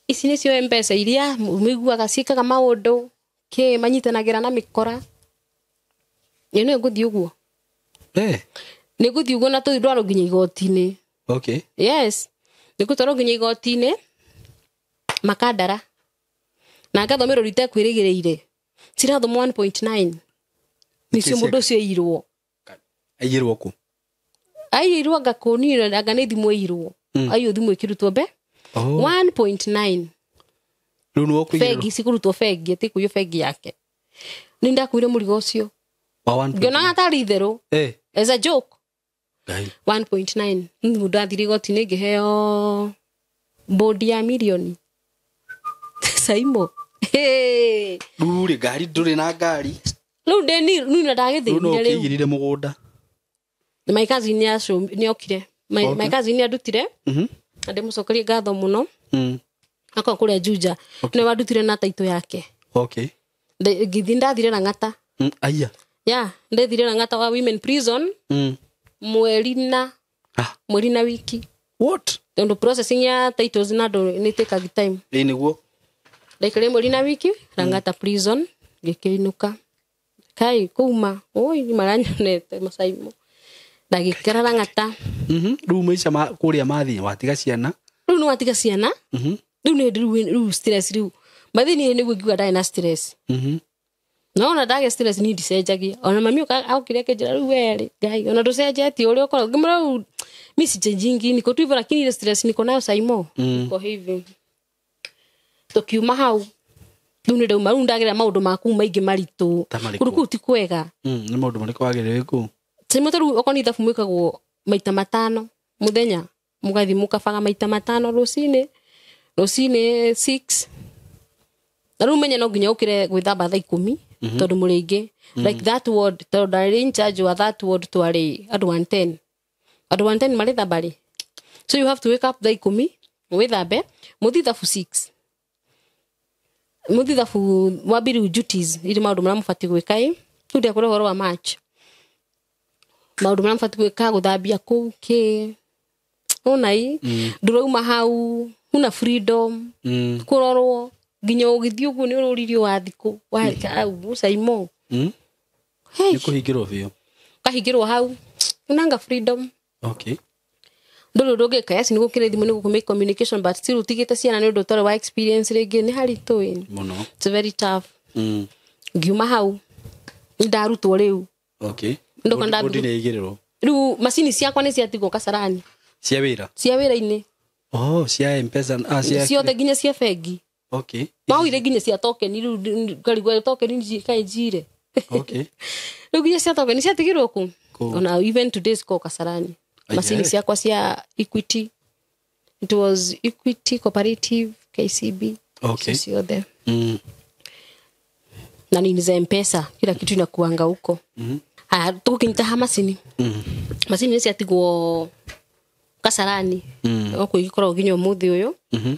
ici nä mbeca iria mä iguaga ciäkaga maå ndå kä na mä kora ä no ä ngå thiä nä ngå thiä å guo na tå ndwarå nginya igoti-inä okay. yes nä ngå twarå nginya igoti-inä makandara na ngathomä rwo ritekwä rä gä rä ire cirathomwo nicio må ndå å cio eirwo aigirwo kå airwo ngakå nio anga nä thimå eirwo hmm. aiyå thimå ä kä rutwo mbe oh. bengi cikå rutwo bengi atä kå iyå bengi yake nä ndakuire må rigo å cio ngä onaga tarä itherå eh må ndå athire igoti ngä heo mbåndi ya mirioni caimo rä u ngari ndå rä na ngari rä u nina ndagä thä rä irire må gå nda maikazi nä okire maikazi mhm. mm. andutire na ndä må cokerie ngatho må no akorwo kå rä a juja nä wandutire na taitå mm, yake ngithii ndathire rang'ata aya ya ndethire rang'ata wa women prison mm mwerina na ah. mweri na wiki what tondu processing ya titles na ndo ni take time ni niguo ndaikare mweri na wiki rangata mm. prison ngikiinuka kai kuma oi maranyonete macaimo ndagikera rangata mhm riu maica ma kuria mathii watiga ciana riu ni watiga ciana mhm riu ni riu stress riu mathini ni gwikuga ndari na stress mhm no ona ndagecire ndicenjagia ona mami aukire akinjira riu weri ngai ona nayo mm. hau nä ndauma ndagä rä ra maå maingä maritå kå u ti kwega nä maå ndå marä wagä rä kå caimo ta rä u ithabu mwä kagwo maita matano må thenya må må kabaga maita matano rå cinä rå cinä na rä u menye no nginya å kä re gwä thamba tha ikå mi Mm-hmm. tondu må rä ingä mm-hmm. like that ward tondu ndarä incharge wa that word twarä andå one ten andå one ten marä thambarä so you have to wake up thaa ikumi wä thambe må thi thabu six må thi thabu mwambiri duties irä maå ndå marä a må batiä gwä ka ä rä u ndekå ra å horo wa march maå ndå marä a må batiä gwä ka gå thambia kå kä ona mm. ndå rauma hau una freedom mm. kå rorwo nginya ũgĩthiĩ ũguo nĩ ũrũririo wa thikũ caimo hmm. hmm? kũhingĩrwo biũ ũkahingĩrwo hau nanga freedom okay ndå rä rå ngä yes nä gå kä rä thimå nä gå kå communication but still tigä ciana nä å ndå å tarä wa experience rä ngä nä haritå ä very tough hmm. ngiuma hau nä ndarutwo rä u rä u macini ciakwa nä ciatigwo kacarani cia wä ra cia wä ra-inä oh, ah, ciothe nginya cia bengi okay maugire nginya cia tokeni tokeni rä u nginya cia tokeni rwo ku ona even today ciko ah, macini ciakwa cia equity it was equity cooperative kcb okay. ciothe mm. na nini za mpesa kila kitu inakuanga huko mm macini mm. macini ciatigwo kacarani mm. okwä gä nginya må thä å yå mm -hmm.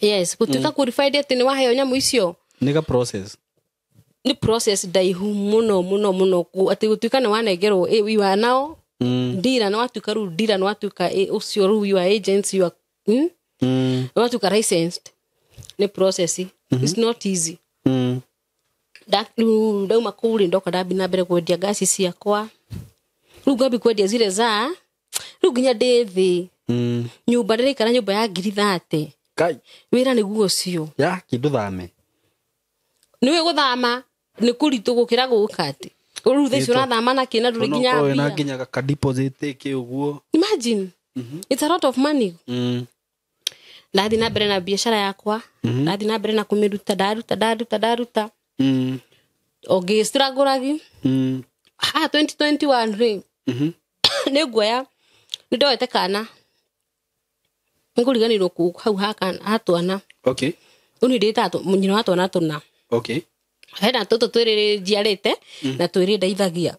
yes gutwika mm. qualified ati nä waheo nyamå icio nä ga process nä process ndaihu må no må no må no atä gå tuä ka nä wanengerwo eh, wiwa nao mm. ndira nä watuä rä u ndira nä watuä ka å eh, cio rä u wiwa hmm? mm. nä watuä ka nä process mm-hmm. not easy mm. ndauma kå u rä ndoka ndambi na mbere kwendia ngaci ciakwa rä u ngambi kwendia zire za rä u nginya ndä thä nyå mba ndä raikara nyå mba ya ngiri thate ngai wira guo cio ya kindu thame niwe guthama ni kuritu gukira guka ati ru thaici urathama na kina ruri nginya nginya gaka deposit ki uguo imagine mm -hmm. it's a lot of money mm. ndathi na mbere na biashara yakwa mhm. na kå mä kumiruta ndaruta ndaruta ndaruta mm. ongistraguragi mm. ha 2021 ri mm -hmm. niguoya kana nikuriganirwo ku hau ha twana okay u ni ndita nyina wa twana tuna okay hena tå tå twä rä rä njiarä te mhm. na twä rä ndeithagia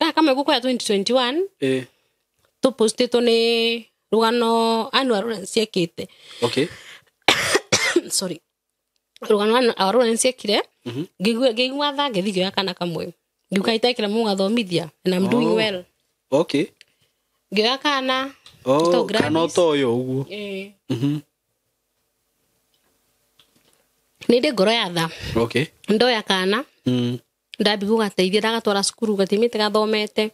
gaka kamwe gå koya tå postä two nä rå gano ciäkä te rå gano ngä igua tha ngä thigä kana kamwe ngiuka itekä ra må gathomithia ngä oh. oya kana oh, å nä ndä ngoro ya tha ndoya kana mm. ndambi gå gateithia ndagatwara cukuru gatimä te gathomete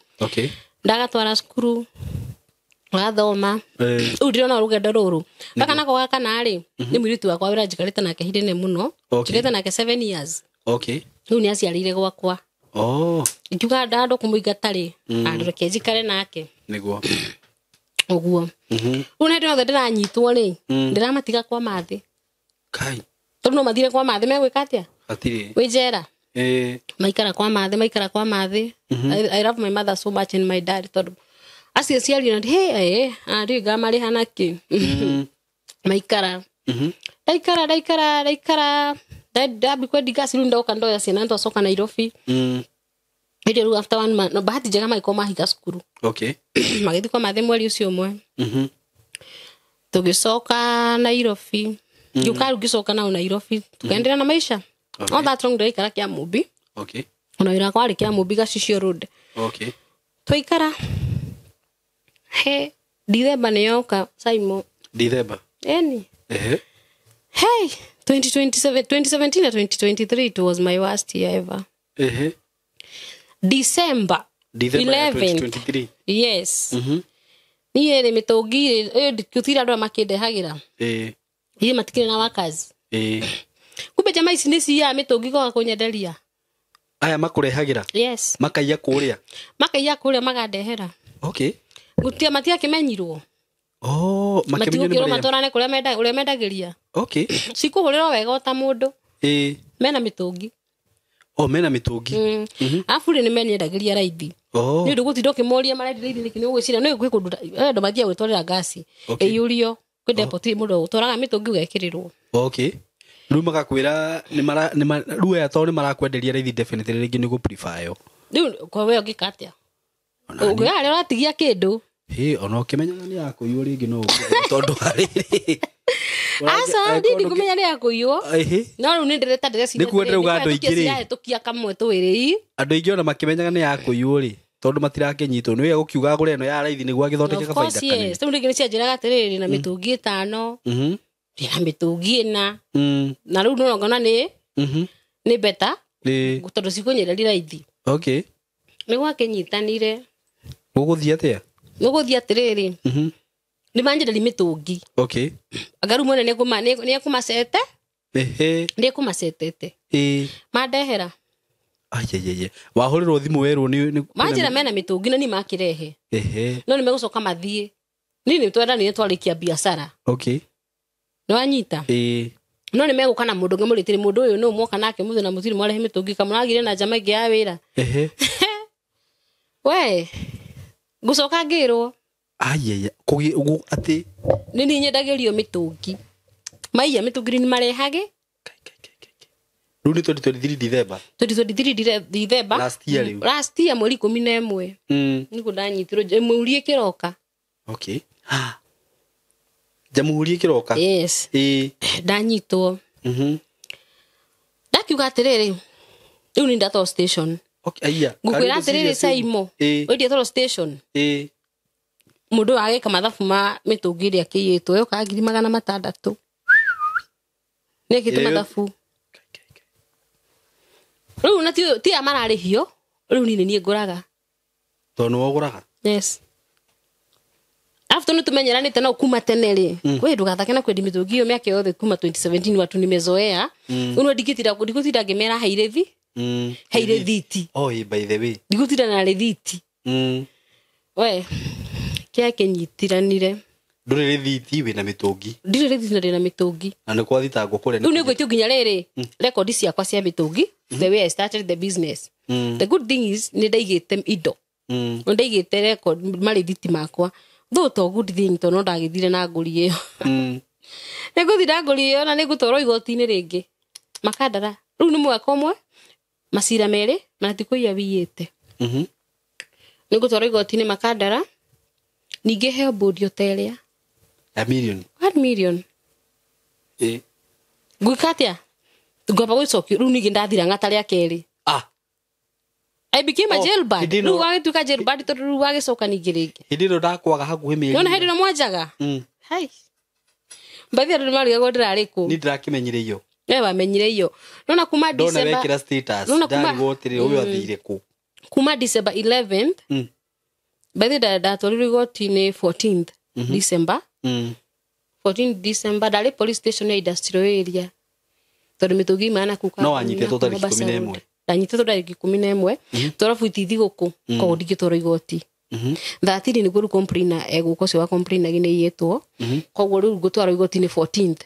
ndagatwara cukuru gathoma eh. rä u ndä rona rå gendo rå rå gakanako mm-hmm. gakanarä nä må mm-hmm. iritu wakwa wä ra njikarä te nake hindä nä må no njikarä te nake rä u nä aciarä ire gwakwa ingiuga oh. ndandå kå må ingatarä mm. andå reke njikare nake nä guo uguo mhm. rä u yothe ndä ranyitwo rä mm. ndä ramatiga kwa mathä tondå no mathire kwa mathä megwä ka atä a wä njera maikara kwa mathä maikara kwa mathä mhm. i love my mother so much and my dad tondå acio ciari na hä arä ngamarä ha na kä maikara mhm. ndaikara ndaikara ndaikara ndambikwe ndingacirundaoka ndoya ciana ntwacoka nairobi mm ä rä after one month no bahati njega magä mahiga cukuru okay. magä thiä mathe mweri å cio å mwe mm -hmm. tå gä coka nairobi mm-hmm. ngä å ka rä ngä coka nao nairobi mm-hmm. tå na maisha okay. all that long ndäraikara kä a må mbi okay. ona wä ra kwarä kä a må mbi gacicio road okay. ikara he dithemba nä yoka caimo dithemba eni yaani. uh hey 2027, 2017 na 2023 it was my worst year ever uh-huh december, 11 yes mm-hmm. niä rä mä tå ngirä eh, tå andå arä makä ndehagä ra eh. irä matikirä na wakazi eh. kumbe njama ici nä ciaga mä tå ngi goga kå nyenderia aya makå rehagä ra yes. makaiya kå rä a makaiya kå rä a magandehera okay. matiakä menyirwo oh, matigå kä rwo matwarane kå rä a å rä a mendagä ria cikå hå rä rwo wega ta må ndå mena mä tå ngi o oh, mena mä tå ngi mm. mm-hmm. arabu rä nä meniendagäria raithi oh. nä å ndå gå tinda å kä moria marendiraithi nä å gwä ciria nä gwä kå ndå mathiä gwä twarä ra ä urio kwä oh. depoti må mä tå ngi å gekä rä rwo rä u magakwä ra ruoya tondå nä marakwenderia raithi rä ngä nä gå rä u kwawe å ngä ka atä a å ngä arä a å ratigia kä ndå ona å kä menya nä yakå iywo rä ngä no tondå harä acorandi eh, ndikåmenya nä yakå iywo no rä u nä ndä reta ndä recinä ndä rauga andå aingä rä kia kamwe twä rä i andå aingä ona makä menyaga nä yakå iywo rĩ tondå matirakä nyitwo nä wegå kiuga gå ra ä no ya raithi nä guo agä thondeke kabaida rä ngä nä cianjä raga atä rä rä na mä mm. tångi ä tano ndä mm-hmm. na mä tångi ä mm. na na rä u nä rongona nä mm-hmm. nä beta tondå cikå nyä reri raithi nä gwakä nyitanire gå gå thiä atä a gå thiä atä rä rä mhm. nä manjä nderi mä tå ngi anga rä u mwene nä ekå macete nä ekå macetete mandehera wahå rä rwo thimå werwo manjä ra mena mä tå ngi na ni makä rehe no nä megå coka mathiä ni nä twendanire twarä kia biacara nä wanyita no nä megå ka na må ndå ngä må rä tä rä må ndå å yå nä mwoka nake må thä na må tirä mwarehe mä tå ngi kamå ragire na njama ingä ya wä ra we ngucoka ngirwo ayaya kugi ugu ati ni ni nyendagirio mitungi maiya mitungi ni marehage riu nä twenty twenty three dithemba twenty twenty three dithemba last year rä mm. last year mweri ikumi na ĩmwe mm. niku kå ndanyitirwo mwuri kä roka okay jamhuri kä roka yes ndanyitwo mhm. ndakiuga atä rä rä rä u nä station ngåkwä ra atä caimo wendia toro station eh. må ndå ka mathabu ma mä tå ngä ä rä a kä two kaga ngiri magana matandatå nä te eh. mathabu rä u na ti a mararä hio rä u ninä niä ngå raga tondå nä raga nä tå menyeranä te kuma tene rä mm. ndå gathake na kwendi mä tå ngä ä yo mä aka yothe kuma watu nä mezoea å nä ngä mera thi mm. hei oh, na rithiti mm. wä na mä tå ngi ndirä na ndä na mä tå ngi na nä kwathitangwo kå u nä ngwä tio nginya rä rä mm. rekondi ciakwa cia mä tå ngi the way i started the business mm. the good thing is nä ndaigä te indo nä ndaigä te makwa thå to good thing to no ndagä thire na ngå ri ä yo mm. nä ngå thira ngå ri ä yo na nä ngå twarwo igoti-inä rä ngä makandara rä u nä mwaka å mwe macira merä na tikå iria wiyä te nä mhm. ngå twarwo igoti makandara ningä heo mbåri o ta ä rä a ngwika atä a ngwamba gå cokio rä u ningä ndathira ng'ata rä a kerä ah. I became oh, a jailbird. Hidino... Ruwa gituka jailbird to ruwa gicoka ningi ringi. Hidino ndakwaga hakuhi mĩeri. Nona hidino mwanjaga. Mm. Hai. Mbathia ndu marigago ndirari ku. Ni ndirakimenyireirio wamenyire bamenyire iyo nona kuma mm. kuma december 11th mm. bathi ndatwarirwo igoti 14th mhm. december 14th mm. december police station ya industrial area tondũ mĩtũngi imana kuka no anyitetwo na ĩmwe ndanyitetwo tarĩki na twarabu itithi igoti mhm. thatiri nĩguo rĩu komplaina egũka eh, wa komplaina gĩ mhm. koguo rĩu ngũtwarwo igoti 14th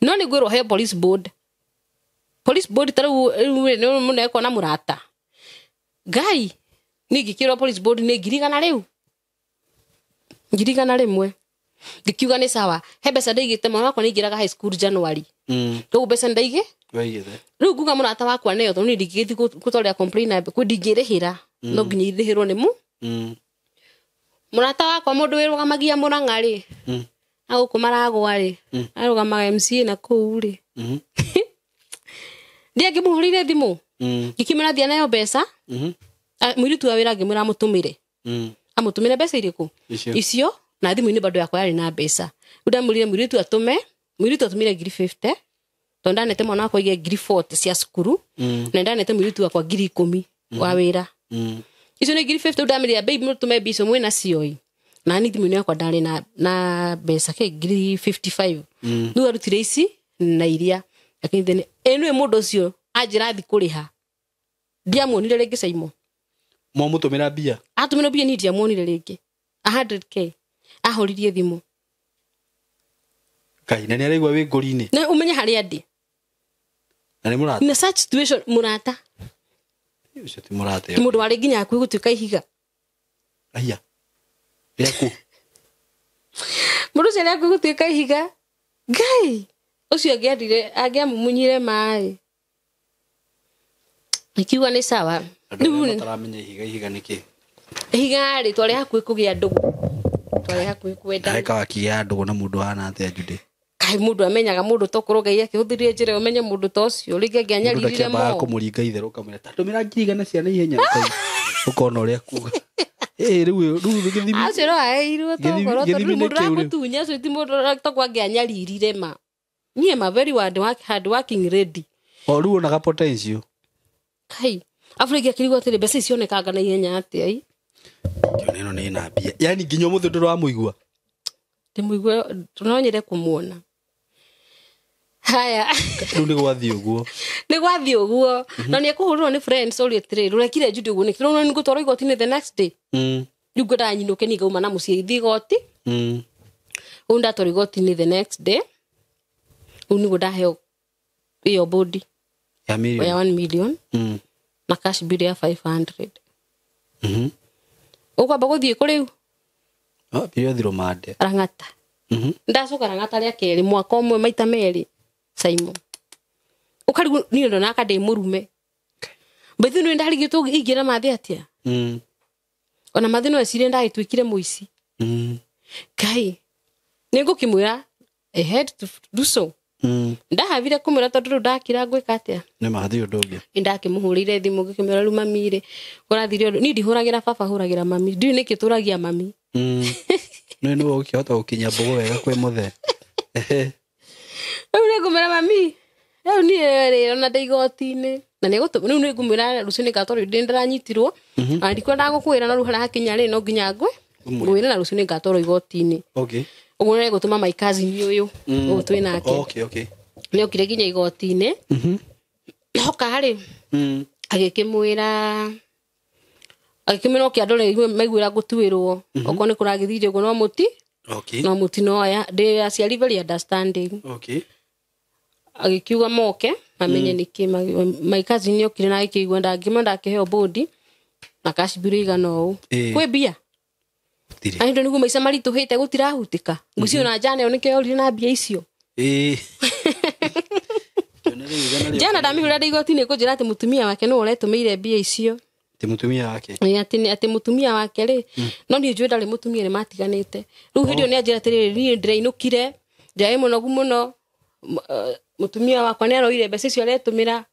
no nä ngwä rwo he police board police board ta rä u må nekwo na må rata ngai nä ngä kä rwo police board nä ngirigana rä u ngirigana rä mwe ngikiuga nä sawa he mbeca ndaigä te mwana wakwa nä ingä high school januari mm. rä u mbeca ndaigä rä u nguga må rata wakwa neyo tondå nä ndingä thi gå twarä ra kwä ndingä rä hä ra no mm. nginya irä hä rwo nä må må mm. rata wakwa må ndå wä rå gamagia må ranga rä agå maragwa rä mm. arå mca na kå u rä mm-hmm. ndiä ngä må hå rä ire thimå mm. ngä kimä rathia nayo mbeca må mm-hmm. iritu wa wä ra ngä mwä ra amå tå mä re mm. amå tå mä re mbeca irä kå icio na thimå-inä bado yakwa yarä na mbeca rä u ndamå rire må iritu atå me må iritu atå mä re ngiri tondå ndanete mwana wakwa ige ngiri cia cukuru na ndanete må iritu wakwa ngiri ikå mi wa mm-hmm. wä ra icio nä ngiri rä u ndamä rä ra mbä må tå me mbico mwä nani ni thimu-inä yakwa ndari na na besa ke ngiri mm. rä u arutire ici na iria lakini then enwe nä må ndå thi kuriha anjä ra thiä kå rä ha ndiamuonire rä ngä caimo mwamå tå mä ra mbia atå mä ra mbia ni k ahoririe thimu kai nani nä araigua wä ngå ri-inä na å menye harä a ndä na such situation må rata må ndå warä nginya hakuä gå tuä ka ihiga aia rĩaku mũrucio rĩaku gũtuĩka ihiga ngai ũcio angĩendire angĩamumunyire maĩ ikiuga nĩ sawa rĩutaramenya ihiga ihiga nĩkĩ ihiga rĩtwa rĩ hakuhĩ kũgĩa ndũgũ rĩtwa rĩ hakuhĩ kwendaka wakĩgĩa ndũgũ na mũndũ ahana atĩa njudĩ kaĩ mũndũ amenyaga mũndũ tokorwo ngai akĩhũthĩrire njĩra ũmenye mũndũ ta ũcio rĩngĩ angĩanyaririre mo kũmũringa itherũ kamwĩra ta ndũmĩra ngiriga na ciana ihenya ukona å rä a kuga rä u acio no aheirwo togoro tondå rä må ndå ramå tunya acio ti må ndå togwo angä anyaririre ma niä maveri handå o rä u onaga potencio kai aburĩki akĩrigwo atĩrĩ mbeca icionekanga na ihenya atĩa ai ngĩona ä no na nambia yani nginya ndä må igua no kå kũmuona haya nä gwathiä å guo nä gwathiä å guo mhm. na nä ekå hå rä rwo nä rå rekire njudi å guo nä nä ngå twarwo igoti-inä the next day rä u ke na må ithi igoti å mm. u ndatwarwo igoti-inä the next day å u nä guo ndaheo ä yo ya million mm. na cash bill ya 500 u mande rang'ata mhm. mwaka umwe maita meri caimo ukarigwo niä ndonaka ndä må rume mbaithu nä ndarigä two ingä ra mathä atä mm. ona mathä no ecirie ndagä tuä kire må ici mm. ngai nä ngå kä mwä mm. ra ndahavire kå mwä ra tondå rä u ndakira ngwä ka atä a nä mathiä å ndå å ngä nä ndakä må hå rä ire thimå ngä kä mwä ra rä u mamirä gå rathire ni ndihå ragä ra baba hå ragä ra mami ndiå nä kä tå ragia mami nä nä å gä kä hota gå kinyia mbå gå wega kwä må the riu ni ngumira mami riu ni rona ndi igoti na nä gåtå rä u nä ngumä ra rå cio na ndikå ndagå na ruhara hakinya rä no nginya ngwe ngwä na rå cio nä ngatwarwo igoti-inä å guo nä gå tå ma maikazini å yå å yå mm. twä nake nä okire nginya igoti-inä mhm. hokarä mm. agä kä mwä ra agä kä mwä ra å kä andå rä maiguä ra mhm. okorwo nä kå ragä no må ti no må noya ndä aciari very understanding okay agikiuga moke mamenye mm. nĩkĩ maikazi nĩ okire na agĩkĩigua ndangĩma ndakĩheo bodi na kashibiro igana ũũ eh. kwĩ mbia aindu niguo maica maritũhĩte gũtirahutika mhm. mũciĩ mm -hmm. na onike nĩkeorire na bia icio eh. jana ndamĩhũrĩra igoti-inĩ kũnjĩra atĩ mũtumia wake nĩwe ũretũmĩire bia icio atĩ mũtumia wake atĩ atĩ mũtumia wake rĩ mm. no niĩ njũĩ ndarĩ mũtumia nĩ matiganĩte rĩu hĩndĩ ĩyo oh. nĩ anjĩra atĩrĩrĩ niĩ ndĩrainũkire ndĩraĩ mũnogu mũno mutumia wakwa nä aroire mbeca icio aretå mä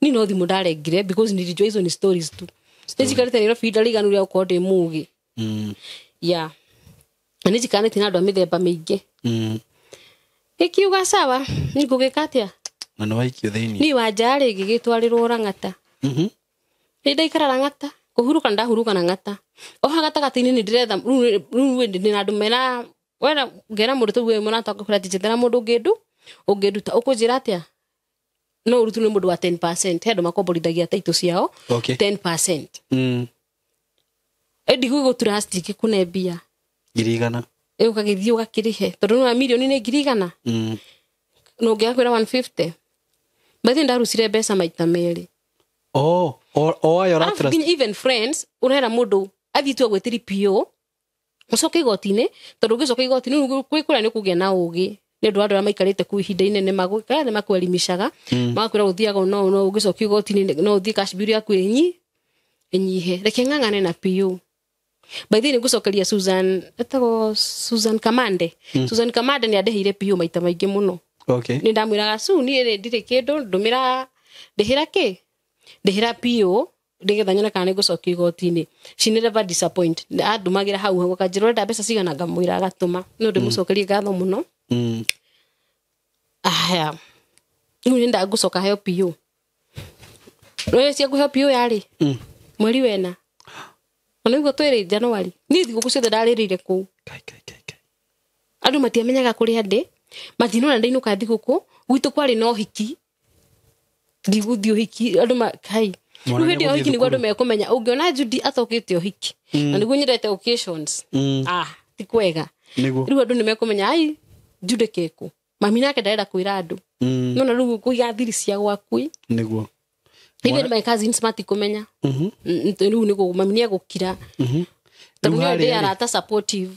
ni no thimu ndarengire because ni hizo ni stories tu nä njikarä nairobi inda rä rä a gå ndä må gä ya na nä njikanä te na andå a mä themba mä sawa nä ngå gä ka atä a na ni wanja rä ngä gä twarä rwo rang'ata rä ndaikara rang'ata kå huruka nä ndahuruka na ng'ata oha gatagatä-inä nä ndä retha rä u nä na andå mera wena ngera må ndå tå guo må rataka kå ra njethera må ndå ungeruta ukunjira atia no urutu nä må ndå wa he andå makomborithagia taitå ciao mm. ndigå gå tura citingä kå ne mbia ngiri igana å kagä thiä å gakä rä he tondå nä milioni nä ngiri igana mm. na å ngä gakwä ra mbathi ndarucire mbeca maita merä å rehera må ndå athiä tu agwä tä ri må coke igoti-inä tondå å gä coka igoti-inä gwä kå rä nä å kå gä a na å gä nä ndå andå arä a maikarä kå ihinda inene magåkaya nä makwelimishaga mm. magakwä ra gå thiaga no no å gä cokia ugotini no å thiä kashbiri yaku ä nyi ä nyihe reke ng'ang'ane na pu baithä nä ngå cokeria susan etagwo susan kamande mm. susan kamande nä andeheire pu maita maingä må no okay. nä ndamwä raga su niä ndirä kä ndå ndå mä ra ndä hä ra kä ndä hä ra pu nigetha nyone kana nä ngå cokia igoti-inä cinäreva andumagä ra hau kanjä rå renda mbeca cigana ngamwä ra agatå ma nä å mm. ndä må cokerie ngatho må no mm. aya ah, rä u nä ndangu coka heo piå rä ciaku heo piå yarä mm. mweri wena ona guo twä rä januari niä thigåkå ciothe ndarä rä ire kå u andå matiamenyaga kå rä a ndä matinona ndainå ka thigåkå gwitå kwarä na å hiki ndiguthiä å hiki andå kai rä hä ndä ä hiki nä guo andå mekå menya å ngä ona judi atokä te å hiki na mm. nä guo nyendete mm. ah, tikwega rä u andå nä mekå menya njurä ku mami nake ndarenda kwä ra nona rä u thiri cia gwakui nä even my cousins matikå rä u niguo mami ni agukira kira tondå nä ndä arata supportive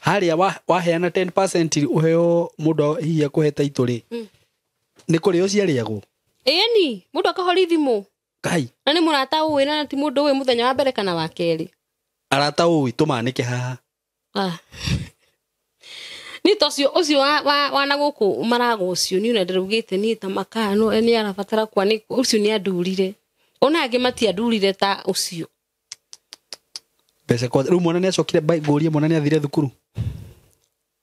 harä waheana 10 å heo må ndå hihi akå he taitå mm. ni kuri kå rä å ciarä agwo ĩni må ndå akahori thimå kai na ni murata rata na ti må ndå muthenya wa mbere kana wa keri arata å tumanike tå manä haha ah. ni ta cio ucio wa na guku maragucio ni una ndirugite ni ta makano ni arabatara kwa ni ucio ni adurire ona mati adurire ta ucio mbeca kwa riu mwana ni bai gori mona ni athire thukuru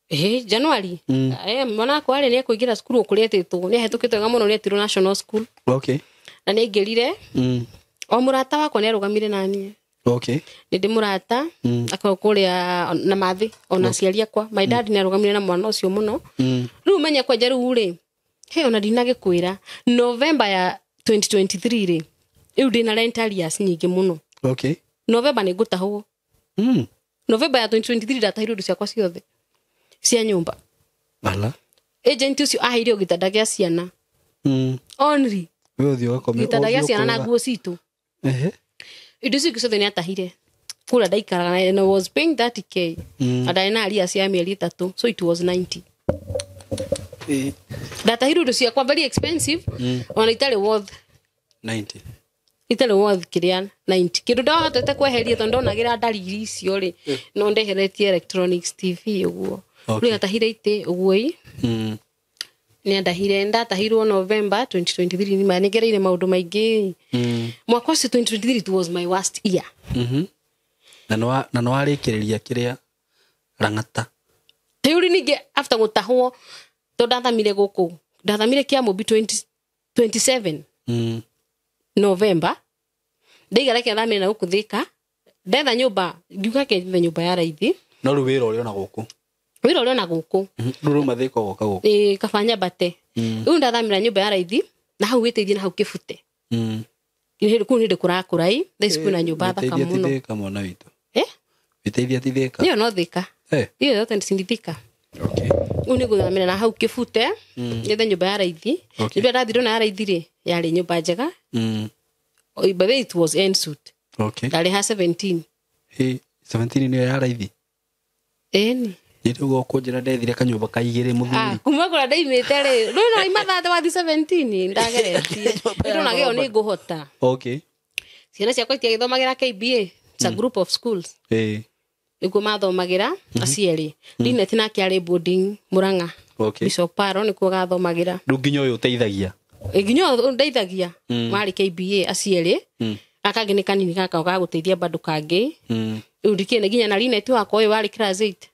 eh january eh mona arä nä ekå ingä cukuru å kå rä etĩtwo nä ahetå kä twega må national school okay na ni ngirire mm o må rata ni arugamire arå okay nä ndä må rata mm. akorwo kå rä a na mathä ona aciari okay. akwa my dad mm. nä arå na mwana å cio må no mm. rä u menya kwenja rä u rä he ona ndinagä kwä ra novemba ya 2023 rä rä u ndä na rentarias nyingä må no okay novemba nä ngå tahwo mm. novemba ya 2023 ndatahirwo indo ciakwa ciothe cia nyå mba agent å cio aheire å gitanda gä a ciana onri gitanda gä a ciana na nguo citå indo icio ciothe nä atahire ndaikaraga and mm. na aria cia mä eri so it was 90 eh. ndatahirwo indo mm. kweheria ndariri icio no ndeheretie å guo ũguo rĩu gatahire itĩ ũguoi niandahire ndatahirwo november 2023 nima nigereire maundu maingi mm. mwaka ucio 2023 it was my worst year mm -hmm. na niwarikiriria kiria rang'ata tiuri ningi after gutahwo to ndathamire guku ndathamire kia mobi 27 mm. november ndaigara kiathamire na guku thika ndetha nyumba ngiuka kethe nyumba ya raithi no riu wira uri ona guku wira uria ona guku mhm. ruru mathiko goka kabanya mbate mhm. rä u ndathamä ra nyå mba ya raithi na hau wä teithie na hau kä bute mhm. kuu nä ndä kå rakå rai na nyå mba thaka må no yo no thä ka iyo u nä gå thamä na hau kä bute gethe nyå mba ya raithi nyå mba ndathirwo na ya raithi rä yarä nyå mba njega it was okay. ndarä ha 17 17 nä yo ya raithi ni njä goka njä ra ndethire kanyå ka igä må ah, kuma kå rä a ndaimä na imathaa wathi ndageretie nä ndona gä yo nä ngå hota ciana ciakwa itiagä thomagä kba ta mm-hmm. group of schools nä guo mathomagä ra mm-hmm. acierä mm-hmm. nake arä boarding må ranga nä kuo gathomagä rä u nginya å yå ũteithagia nginya å ndeithagia mm. warä kba acierä mm. akangä nä kanini gakao gagå teithia mbandå kangä mm ndikine nginya na rine tu wako uyu warä kä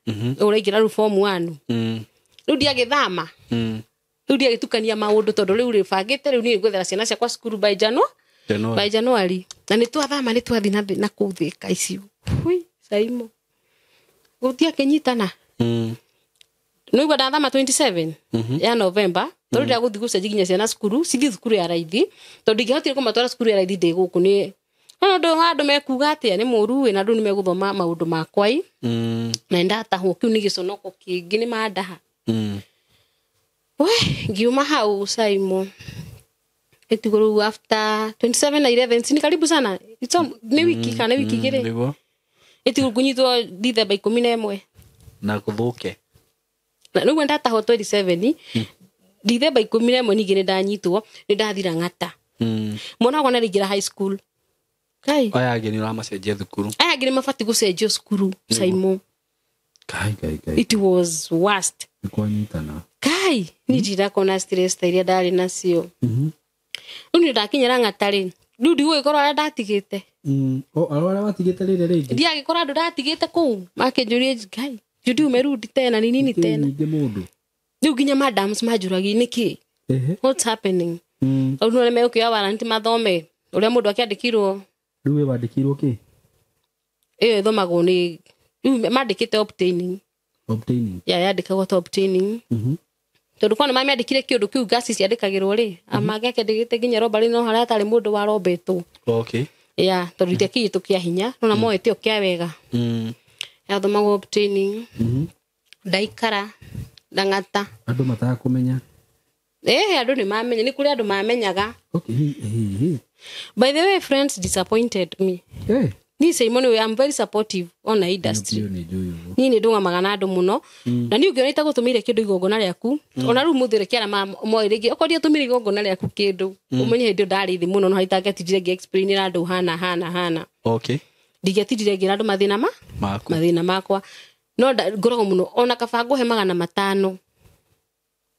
mhm. ra ra mm. rä u bomu wanu rä u ndiagä thama mm. rä u ndiagä tukania maå ndå tondå rä u rä bangä te rä u ciana ciakwa cukuru by januari na nä twathama nä twathi na kå u thä ka icio caimo gå nyitana mm. nä igua ndathama mhm. ya novemba tondå ndä thi gå cenji nginya ciana cukuru cithi thukuru ya raithi tondå ingä hotire kå matwara cukuru ya raithi ndä gå kå nä no ndu nga andu mekuga atia ni muru na ndu ni meguthoma maundu makwai mm. na ndatahwo kiu ni giconoko kingi ni mandaha mm. we ngiuma hau saimo itigo riu after 27 na karibu sana It's on, ni wiki mm. kana wiki igiri mm. itigo kunyitwo dithemba ikumi na imwe na guthuke na niguo ndatahwo 27 mm. dithemba ikumi na imwe ningi ni ndanyitwo ni ndathira ng'ata mm. mwana wakwa naraingira high school aya angä nä å ramacenjia thukuru aya angä nä mabatiä gå cenjio cukuru caimå it was worst kwanyitana kai ni ndirakona stress ta iria ndarä nacio mhm. rä u nä ndakinyära ng'atarä rä u ndigå gä korwo arä a ndatigä te mm, arä a watigä te rä rä rä ngä ndiagä korwo andå ndatigä te kå u makä njå rie ngai njudiumerundi tena ninini tena rä u nginya madams manjåragi nä kä what's happening mm. rä u nä å remegå kä oya waranti mathome å rä a må ndå akä andä kirwo rä u wandä kä irwo kä ä yo ä thomagwo nä rä u mandä kä te yandä kagwo tondå mm-hmm. korwo nä mamä andä kire kä å ndå kä u ngaci ciandä kagä rwo rä mm-hmm. amangäake ndä gä te nginya rombarä no harä a tarä må ndå warombetwo ya tondå mm-hmm. itiakinyä tå kä a hinya nona moä te å kä a wega yathomagwo ndaikara ndang'ata andå mataga kå menya eh andu ni mamenya ni kuri andu mamenyaga okay hey, hey. by the way friends disappointed me hey. ni seimo ni am very supportive on the industry ni ni ndunga magana andu muno mm. na hmm. ni ungiona itagutumire kindu igongona na mm. ona ru muthere kiara ma moirigi okori atumire igongona riaku kindu mm. umenye hindi ndari thi muno no haitangetijire ngi explain na andu hana hana hana okay ndigiatindire ngira andu mathina ma mathina makwa no ngoragwo muno ona kaba ngũhe na matano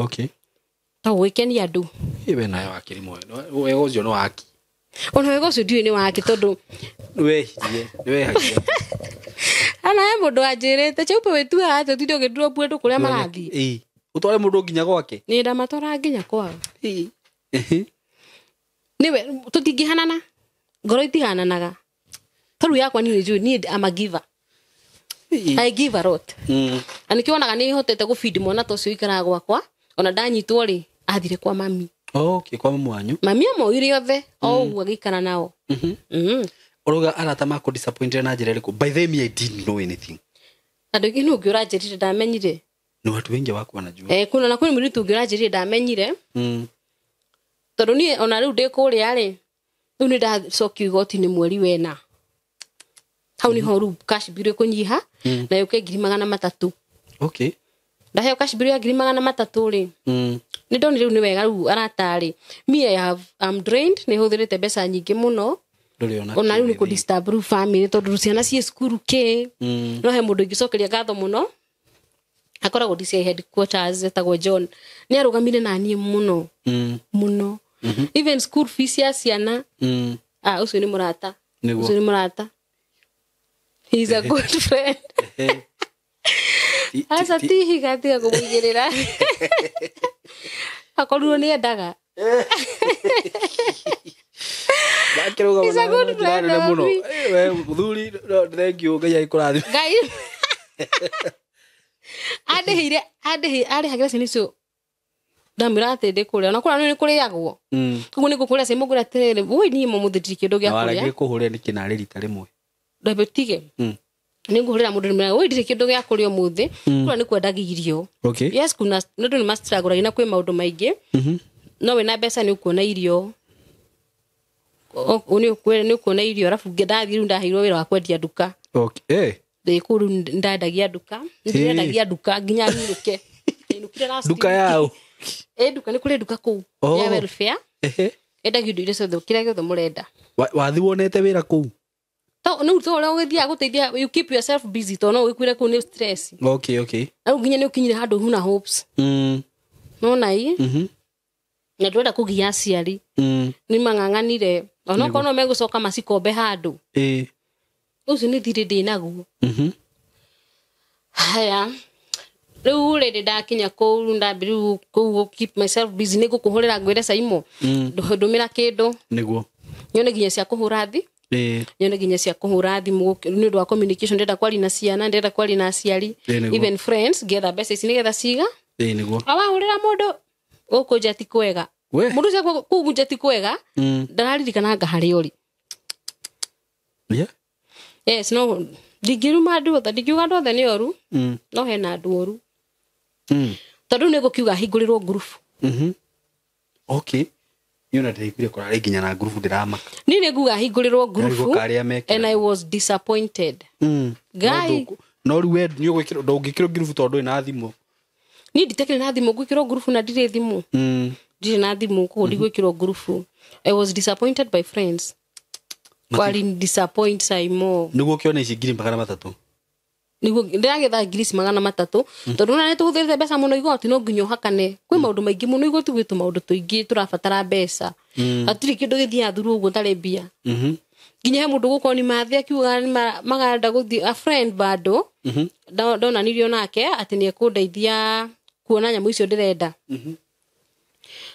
okay oh, no å cio ona wega nä wake må ndå anjä rä te wä atä tindä å gä ndurwo mbue ndå kå rä a marathiä å tware må ndå nginya gwake nä nginya kwao nä we tå tingä hanana ngoro itihananaga yakwa niä amagiva nä kä wonaga nä hotete gå bindi mwana ta å cio ikaraga gwakwa ona ndanyitwo-rĩ athire kwa mami oh, okay, kwa mamu wanyu mami amoire othe o mm. agĩikara nao mm arata makũ na njĩra ĩrĩkũ by the i didn't know anything andå ingä nä å ndamenyire nä watu wengi wakwa najua eh, kuna na kwä må ritå å ndamenyire mm. tondå niä ona rä u ndä kå rä a-rä rä u nä ndacokio igoti-inä mweri wena hau nä ho rä u kå nyiha mm. na yå ke ngiri magana matatå ndaheo kacibiri ya ngiri magana matatå rä mm. nä ndonä rä u nä wega rä u aratarä nä hå thä rä te mbeca nyingä må no ona rä u nä kå tondå ciana ciä cukuru kä mm. no he må ndå ingä cokeria ngatho må no akoragwo etagwo john nä arå gamire naniä må no må mm. no mhm. even school fees ya ciana å ah, cio nä må rata å cio nä må rata a good friend aca tihiga tiga kå må igä rä ra akorirwo nä endaga ndakä rå hagä ra ciana icio ndamä ra atä ndä kå rä a ona kå ranä nä kå rä agwo koguo nä ngå kå rä a cimå ngå rä niä må må kä ndå gä a hå rä nä kä narä rita rä mwe ndambe nä ngå hå rä ra må ndå nä å ndirä kä ndå gä akå rä a må thä kå rä nä kwendaga irio nä ndå na kwä maå ndå maingä mm-hmm. no wä na mbeca nä å kuona irio nä å kuona irio arabu ndathiä rä u ndaheirwo wä ra wa kwendia nduka eh. ndä kå rä u ndendagia nduka ndirendagia nduka nginya nyinå ke nduka yao ä eh, nduka nä kå rä nduka kå u ya oh. welfare endagio indo iria ciothe kä rä a gä othe må renda wathi wonete wä ra kå u nyandwenda kå gia aciari mm. nä mang'ang'anire onakorwo no megå coka macikombe handå å cio nä thirä ndä naguo mhm. haya rä u rä rä ndakinya kå u ndambä rä u kå u nä ngå kå hå rä ra ngwä re caimo mm. ndå mä ra kä ndå nä guo nyone nginya cia kå hå ra thi nyonaga nginya cia kå hå ra undu wa communication ndenda kwari na ciana ndenda kwari na aciari even ngetha mbeca ici nä getha ciga niguo awahurira mundu guku njati kwega mundu ucio kuu njati kwega mm. ndararirikananga haria uri yes no ndingiruma andå othe ndingiuga andå othe nä oru mm. no hena andå oru mm. tondå nä gå kiuga hingå rä rwo ngurubu mm-hmm. okay niona ndirikire kurari nginya na ngurubu ndiramaka ni niguga hingurirwo ngurubu and i was disappointed mm. guy rä na thimå niä nditakirä na thimå ngwä kä rwo ngurubu na ndirä thimå hmm. ndirä na thimå koguo mhm. ndigwä kä rwo ngurubu i nä guo kä ona ici ngiri magana matatå niguo ndĩragetha ngirisi magana matatũ tondå na nä tå hå mbeca må no igoti no nginya å hakane kwä maå ndå maingä må no igoti gwä tå maå ndå tå ingä tå rabatara mbeca gatirä mm. kä ndå gä thiaga thuru å guo ndarä mbia nginya he må ndå gå korwo nä mathä akiuga magarenda gå thiä bado ndonanirio nake atä nä ekå ndeithia kuona nyamå icio ndä renda mm-hmm.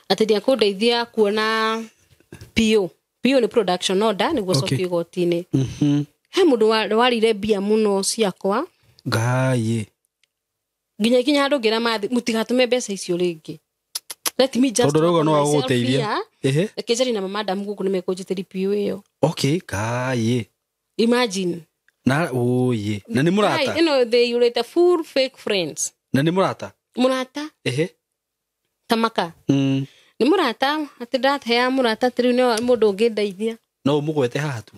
atä nä ekå ndeithia kuona pio pio nä production order nä guo cokia igoti-inä mm-hmm. he må ndå warä ire mbia må no ciakwa ngaä nginya nginya andå ngä ra mathi må me besa icio rä let me just todoro gano agå gå teithia reke na mamandamu gå kå nä mekå njä tä yo okay gaye imagine na åyä na nä murata you know they you let a full fake friends na nä murata rata må tamaka mm. nä murata ati dat ndathea murata rata ne rä u må ndå å ngä ndeithia no å må gwete haha tu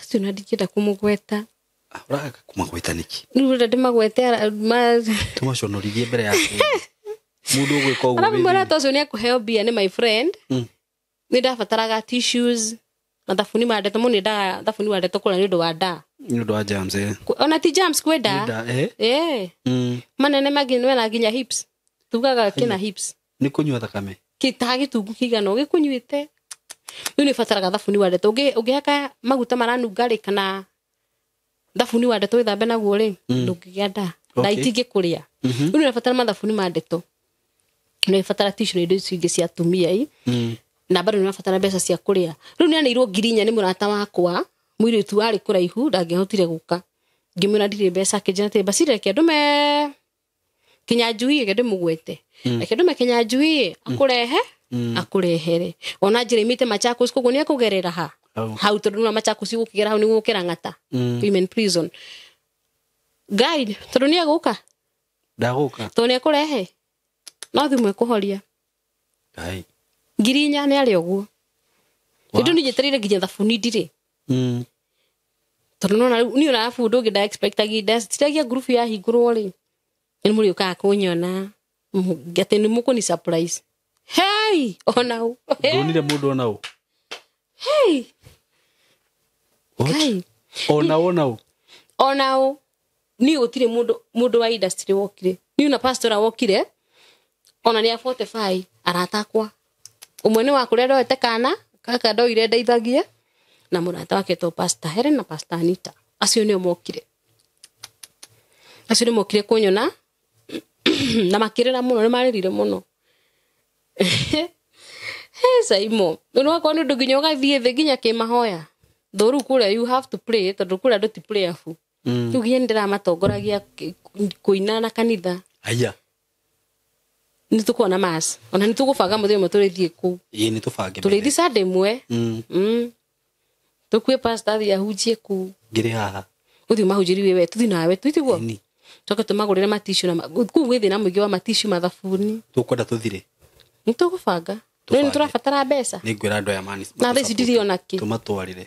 acio na ndingä enda uraga kumagweta niki mbere mbia my friend mm. ndabataraga må nä thabuni kå nä å ndå wa nä å ndå wa eh? ona ti jams eh? eh. mm. manene nginya tugaga kä na nä kå nyua thakame tungu å gä kå nyuä te rä u nä bataraga thabuni å ngä haka maguta maranungarä kana thabuni wa ndeto ithambe naguo ri mm. ndungigia nda na itingi kuria mhm. rĩu nĩ ũrabatara mathabuni ma ndeto nĩ ũrabatara tishu na indo icio ingi cia atumia i mm. na bado nĩ ũrabatara mbeca cia kuria riu nĩ aneirwo ngiri inya nĩ mũrata wakwa mũirĩtu warĩ kũraihu ndangĩahotire gũka ngĩmwĩra ndirĩ mbeca akinjira ti basi reke ndume kinya njui ĩge ndĩmũgwete mm. reke ndume kinya njui akurehe akurehere ona njĩra imite machakos koguo nĩ ekũgerera ha oh. hau tondu nä machakuci gå kä gera hau nä gå kä ra ng'ata women mm. prison guide tondu nä egå ka ndagå ka tondå nä ekå rehe no thimå ekå horia ngiri inya nä arä å guo nä ndå nä tereire nginya thabuni ndirä mm. tondå nona ni ona arabu ndå ngä ndaagitiragia ngurubu yahingå rä nä må rä å kaga kå nyona atä nä må kå ni hei onau ndonire må ndå onau hei ona ona ũ ona ũ niĩ gũtirĩ mũndũ mũndũ wa industry wokire ni na pastora wokire ona nĩ a 45 arata akwa ũmwe nĩ wa kũrĩa ndoete kana kaka ndoire ndeithagie na mũrata wake to pasta here na pasta nita acio nĩo mokire acio nĩ mokire kũnyona na makĩrĩra mũno nĩ marĩrire mũno he Saimo rĩu wakorwo nĩ ũndũ nginya ũgathiĩ thĩ nginya mahoya though rä u kå rä a you have to play tondå kå rä a ndå ti playful rä u nginya nä ndä kå ina na kanitha aya nä tå kuona mas ona nä tå gå banga må thä må tå rä thiä kå u tå rä thi candä mwe tå kue pastathiä ahunjie kå u ngä rä haha å thiä mahunjä ri we tå thiä nawe tå itiguo coke tå magå rä re maticå na kå u gwä thä na må ingä wa maticå mathabuni tå kwenda tå thire nä tå gå banga nä tå rabatara mbeca nä ngwä ra andå aya na tha ici ona kä tå matwarä re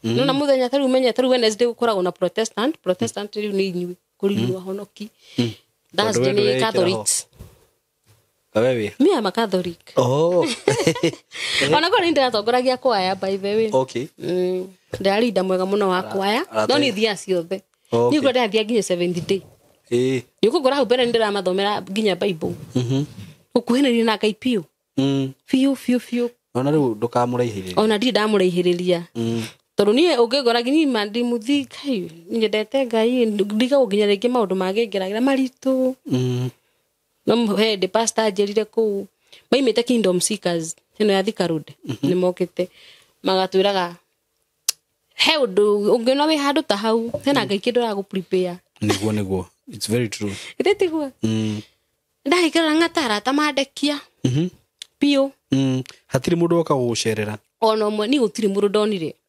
Mm-hmm. no na muthenya tariu menye tariu wednesday gukoragwo na protestant protestant riu ni inyuĩ kũriginwo mm-hmm. honoki mm-hmm. nä catholics kawewe mi ama catholic oh ona kwaya by the way okay mm. mwega må no wa kwaya no nä thia ciothe oh, okay. nä guo ndärathia nginya day eh. nä å kå ngora hau mbere nä ndä ramathomera nginya bible gå kuhä nä rie na ngai biå biå biå biå ona rä u ndå kamå raihä ona ndirä ndamå raihä rä ria mm tondu nie ungigora ngi ma ndi muthika nyendete ngai ndiga nginya ringi maundu mangingeragĩra maritu mm. no he pastor njerire kuu maimite kingdom seekers ino ya thika road mhm. nä mokite magatwä raga he å ndå å ngä na wä handå ta hau hena ngai kä ndå ragå niguo niguo ä tiguo mm. ndagaikä rora ng'atarata mandekia mhm. piå mm. hatirä må ndå oka gå gå cerera ona å mwe ni gå tirä må ndå ndonire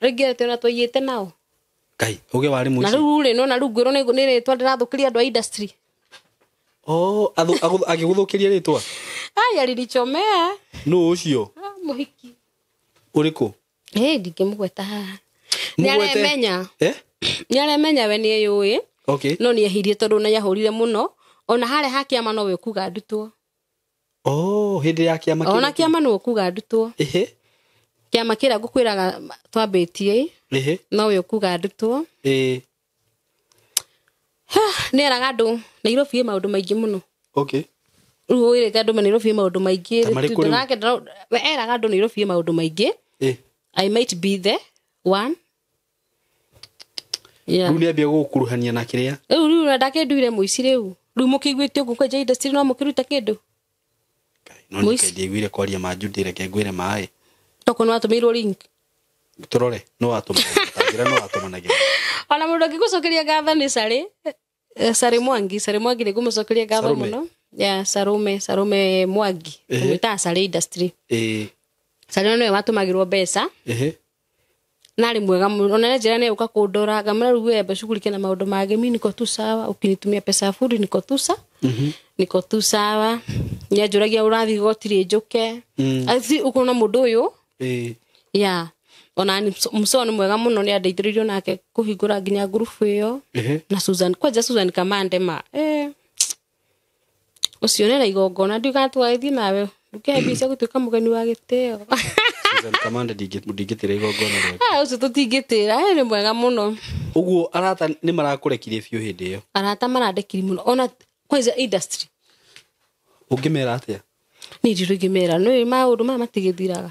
ringi ati ona twaiyite nao kai uge wari muici rä u ri nona riu ngwirwo ni ritwa ndirathukiria andu a industry oh agiguthukiria ritwa aya ririchomea nuu ucio ah, muhiki uriku ä ndingämgweta haha nä aremenya eh? nä aremenya we nä yå ä no nä ehirie tondå nä ahå rire må no ona harä ha kä ama no we å kuga ndutwo hä oh, ndä ya kä ama ona kä ama nä å kuga ndutwo kiama kä rä a ngå kwä raga twambä tie no å kuga ndutwo e. nä eraga andå nairobi ä maå ndå maingä må no rä u wä rä te andå ma nairobi ä maå ndå maingä eraga andå nairobi ä maå ndå maingä e. i might be the one rä u nä ambia gå kuruhania na kä rä a rä u rä ndakä nduire må ici rä u rä u må kä iguä tie å guo kwenja industry no må kä ruta kä ndå no nä kendiaiguire kwaria manjundä reke ngwä re maä toko nä watå mä irwo link tårore nä watåmangira nä watåmanagira ona må ndå angä gå cokeria ngatho nä carä carä eh, mwangi carä mwangi nä ngå må cokeria ngatho må no ya sarume sarume mwangi mwitaga carä industry carä no nä we watå magä rwo mbeca narä mwega ona njä nä å kå ndora ngamä rä u embe cughulike na maå ndå mangä mi niko tu sawa å kinitumia pesa buri niko tu sa mhm. niko tu sawa nä anjå ragia å rathi gotirä njå ke å mm. korwo må ndå å yå Eh. ona msoo nä mwega må no nä andeithä rä irio nake kå hingå ra nginya ngurubu ä yo na susan kwanja susan kamande ma å eh. cio nä na igongona ndiugatwagithie nawe ndukä mbica gå tuä ka må geni wa gä tä o ndingä tä tå tingä tä ra nä mwega må no å guo arata nä marakå rekirie biå hä ndä ä yo arata marandekiri må no ona kwanja industry å ngä mera atä a nä ndiro ingä mera nä maå ndå maya matigä thiraga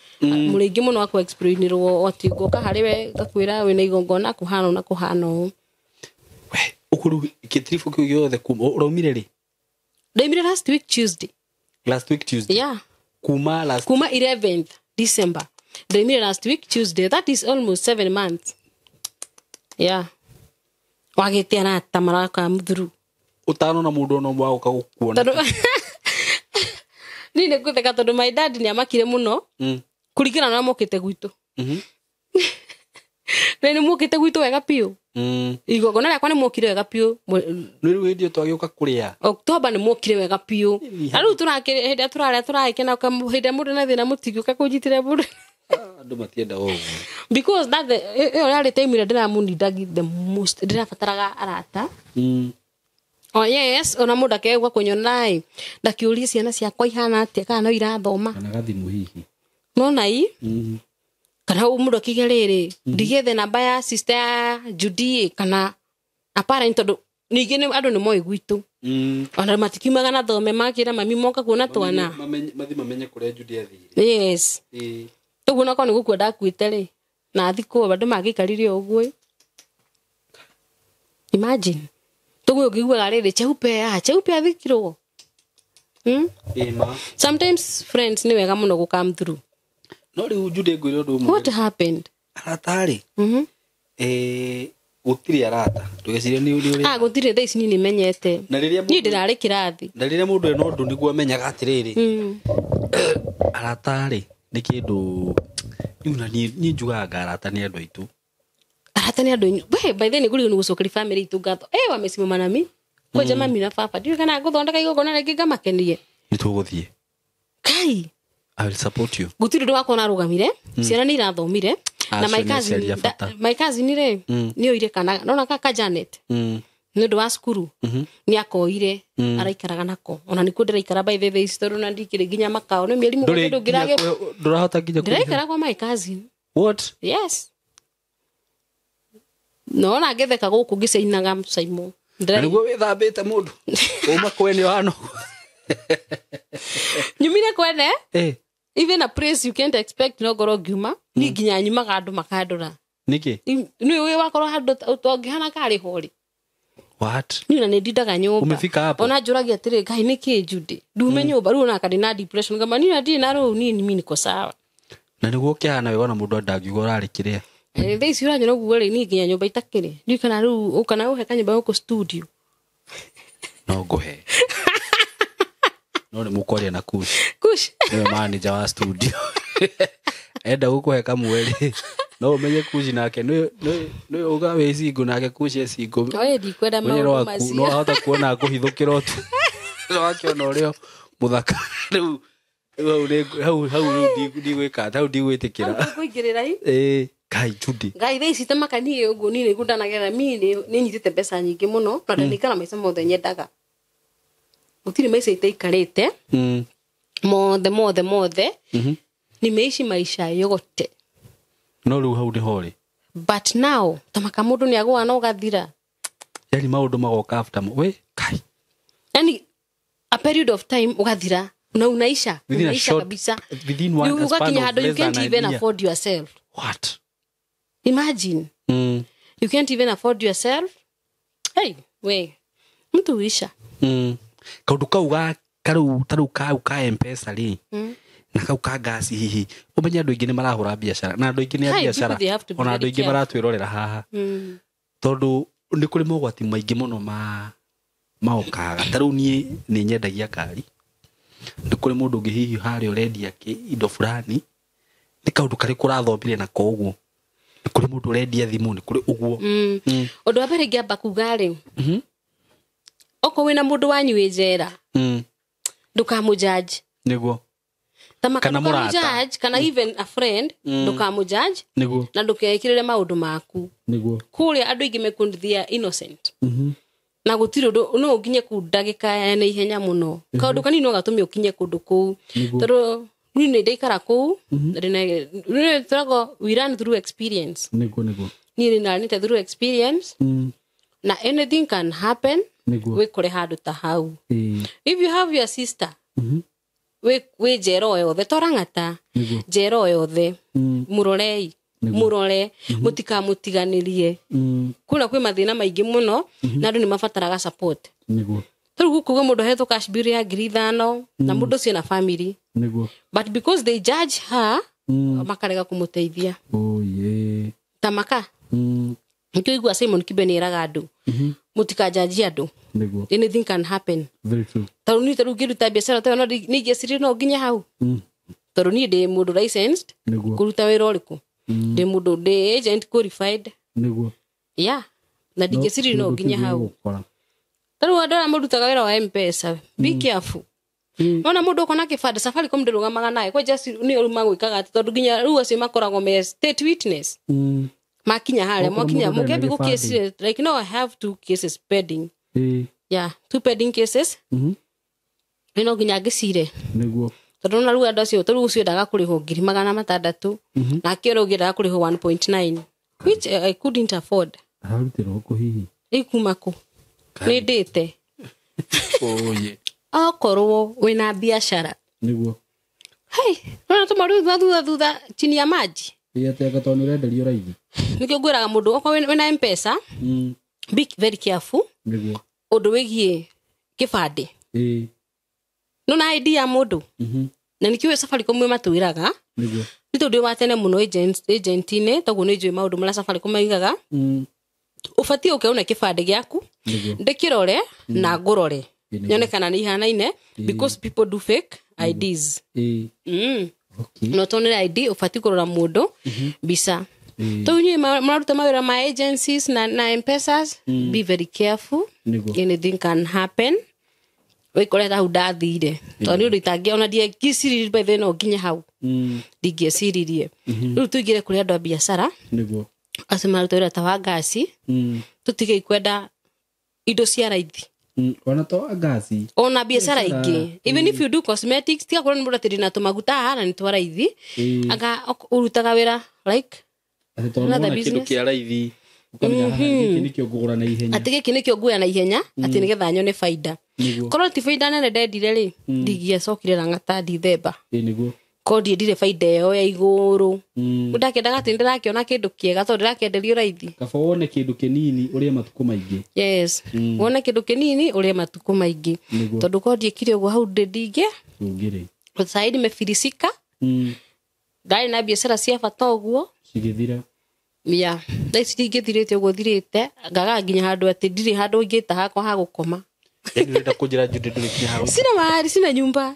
må mm. muno akwa explainirwo ati ngoka hari we ngakwira wina igongona kuhana na kuhana uu ukuru kitribu kiu giothe kuma uraumire ri ndaimire last week tuesday last week tuesday yeah kuma last kuma december ndaimire last week tuesday that is almost seven months yeah wagite anata maraka muthuru utano na mundu ona mwa gå gukuona ni ne gutheka tondu my dad ni amakire muno mm kuringana na mokite gwitu mhm. na ni mukite gwitu wega piu mm. igogona riakwa ni mokire wega piu riu hindi twagiuka kuria oktoba ni mokire wega piu na riu turakire hindi turaria turakena hindi mundu na thina mutigiuka kunjitire mundu ah, andå matienda å because that ä yo yarä time ä ndäramunindagi the most ndärabataraga arata mm. oh yes ona må ndå akeegua kå nyona ciana ciakwa ihana atä kana no irathoma kanagathimå hihi nona i mm. Mm-hmm. kana u mudo akiuga riri ndigethe mm. namba ya sister ya judi kana apara ni tondu ningä nä andå nä moä gwitå mm-hmm. ona matikiumaga na thome makä mami moka kuona twana mathi mamenye kå rä a yes athire mm-hmm. tå guo nakorwo nä gå kua ndakuä te rä na thikå andå mangä ikarire å guo imagine tå guo å ngä iguaga rä ya cheupea cheupe athikirwo hmm? sometimes friends ni wega muno no gå through no rä u njunä ngwä ra å ndå arata rä gå tirä arata ndå ah, gå tirä tha ni nä menyete niä ndä rarä kä rathi na rä rä a må ndå ena å ndå nä guo amenyaga atä rä rä arata rä nä kä ndå niä nä andå aitå arata nä andå nä gå gå cokeri bamä itå ngatho manami mm. mami na baba ndiå kana ngå thondeka rä ngä nä tå gå thiä kai gå tirä ndå wakona rå gamire hmm. ciana nä irathomire na maikazini rä nä oire kana nona kaka janet mm nä å ndå wa cukuru mhm. nä akoire hmm. araikaraga nako ona nä kuo ndä raikara mbaithe thaici na ndikä rä nginya makao nä mĩeri må ndå ngä ragndå rahota nginya ndä raikara kwa my cousin what yes nona ngetheka gå kå ngä cainaga caimo niguo wä thambä te må ndå å ma kwene wano nyumire kwene eh. even a place you can't expect no goro guma ni mm. ginya nyuma ga andu makandura niki ni we wa koro handu tongihana kari hori what ni na ndida ga nyumba umefika hapo ona juragi atire kai niki judi du me mm. nyumba ru na kadina depression kama ni ndi na ru ni ni mini ko sawa na ni gwoke hana we wona mudu adagi gora ari kire eh this you know gwo ri ni ginya nyumba itakire ni kana ru ukana uheka nyumba yoko studio no go he no nä må kwaria na nä wa enda gå kå he kamweri no å menye kuci nake nä å ga wä cingå nake kuci e no ahota kuona kå hithå kä ra tu wakäona å rä a må thaka hau ndigwä ka hau ndigwä tä kä ra ngai thaa ici å guo ni nä guo ndanagerera mi nä nyitä te mbeca nyingä må no nä hmm. ikara maica mothe nyendaga gutirä maica itaikarä mm. mothe mothe mothe mm -hmm. nä meici maica yogote no rä u hau nä horä but now tamaka må ndå nä agåa na å gathira yani maå ndå magoka after we kai yani a period of time å gathira na unaisha unaisha kabisa ukakinya hado you can't even afford yourself what imagine mm. you can't even afford yourself hey we mtu uisha mm kaundu kau ga karä tarä u kau ka mpesa rä hmm. na kau ka ngasi hihi å menye andå aingä nä marahå ra biacara na andå aingä nä a biacara ona andå aingä maratwä rorera haha hmm. tondå nä kå rä mogwati maingä må no ma maokaga tarä u niä nä nyendagia ngari nä kå rä må ndå å ngä hihi harä a å rendia indo burani nä kaå ndå karä kå rathomire na ko å guo nä kå rä må ndå å rendia thimå nä kå rä å guo å hmm. ndå wa mbere ingä amba kuga rä okorwo wä na må ndå wanyu wä njera hmm. ndå kamå njanji nä kana murata kana hmm. even a friend hmm. ndukamå judge niguo na ndukekirire maundu maku niguo kuria andu ingi mekundithia innocent mm-hmm. na gutirä no ukinye kuu ndagika na ihenya muno mm-hmm. kaundu kanini no gatumi ukinye kundu kuu tondu rä nä ndaikara kå u mm-hmm. tåragwo wiran through experience niguo niguo niä rä narä through experience mm. na anything can happen wikore handu ta hau if you have your sister mm -hmm. wi njera o yothe torang'ata njera o yothe murorei mm murore mutikamutiganirie mhm. mm. kuna kwi mathina maingi muno mhm. na andu ni mabataraga support tariu gukuga mundu ahetwo cash bill ya ngiri ithano na mundu mm. ucio na family but because they judge her mm. makarega kumuteithia oh, ta maka nikio igua simon kibe ni eraga andu mhm mutikajajia andå anything can happen tondå niä tarä u ngä ruta biacara tayo nä ingäcirie no nginya hau mm. tondå niä ndä må ndå licensed kå ruta wä ra å rä kå ndä må ndå ndä agent qualified niguo ya na ndingäcirie no nginya hau tarä u andå arä a må rutaga wä ra wa mpesa be mm. careful mm. ona må ndå okona kä bande safaricom ndä rå gamaga naä kwenja nä å ruma gwä kaga tondå nginya rä u acio makoragwo me state witness mm makinya hare mwakinya må kämbi gå case like no i have two cases pending e. yeah two pending cases mm -hmm. no nginya ngä cire nä tondå na rä u andå acio tå rä u cio ndaga kå rä hwo ngiri magana matandatå mm-hmm. nake å rä å ngä ndaga kå rä hwo which uh, i couldn't afford arutä rwo kå hihi rä kuma kå nä ndä te okorwo wä na biacara nä guo rona tå maru thutha thutha chini ya maji ä atä anga tondå nä å ngwä raga wä na mpesa hmm. very careful nä å ndå wä giä kä bandä no na id ya må ndå mhm. na nä kä å safaricom ä matwä raga nä tondå wa tene må no agentinä toguo nä njå maå ndå marä a safaricom maigaga å hmm. batiä å ke å kä bandä gä aku ndä kä rore hmm. na ngå rore nyonekana nä ihanaine because people do fake ids mm no na ũtonera ID ufati kũrora mũndũ mhm. mbica mm. tå u nyuä mararuta mawä ra ma agencies na, na mpesas mm. be very careful anything can happen wikoreta hau ndathire to nä å ndå itangia ona ndiengiciririe bethe no nginya hau mm. ndingäciririe mhm. rä u tå ingä re kå rä andå a biacara acio mararuta wä ra wa ngasi tå tigei kwenda indo cia raithi wanatoa ngazi ona biacara ingä even if mm. you do cosmetics tiga korwo nä må ratiri na tå maguta hana nä twara ithi mm. aga urutaga wä ra like kä a raithi atä gä kä nä kä o nguoya na ihenya atä nä getha nyone baida korwo ti baida nene ndendire rä mm. ndingiacokire rang'ata ndithemba kodi ndire faida yo ĩyo ya igũrũ mm. ndakendaga ndake ona kindu kiega to tondũ ndĩrakenderio uraithi kafo wone kindu kĩnini uri matuku maingi yes mm. wone kĩndũ kĩnini ũrĩe matukũ maingĩ tondũ korwo ndiĩkire ũguo hau ko saidi me ndarĩ mm. dai na biacara sia fato guo sigithira ya dai sidi ndingĩthirĩte ũguo thirĩte ngaga nginya handũ atĩ ndirĩ handũ ngĩta hakwa ha yaani gũkoma Sina mahari sina nyumba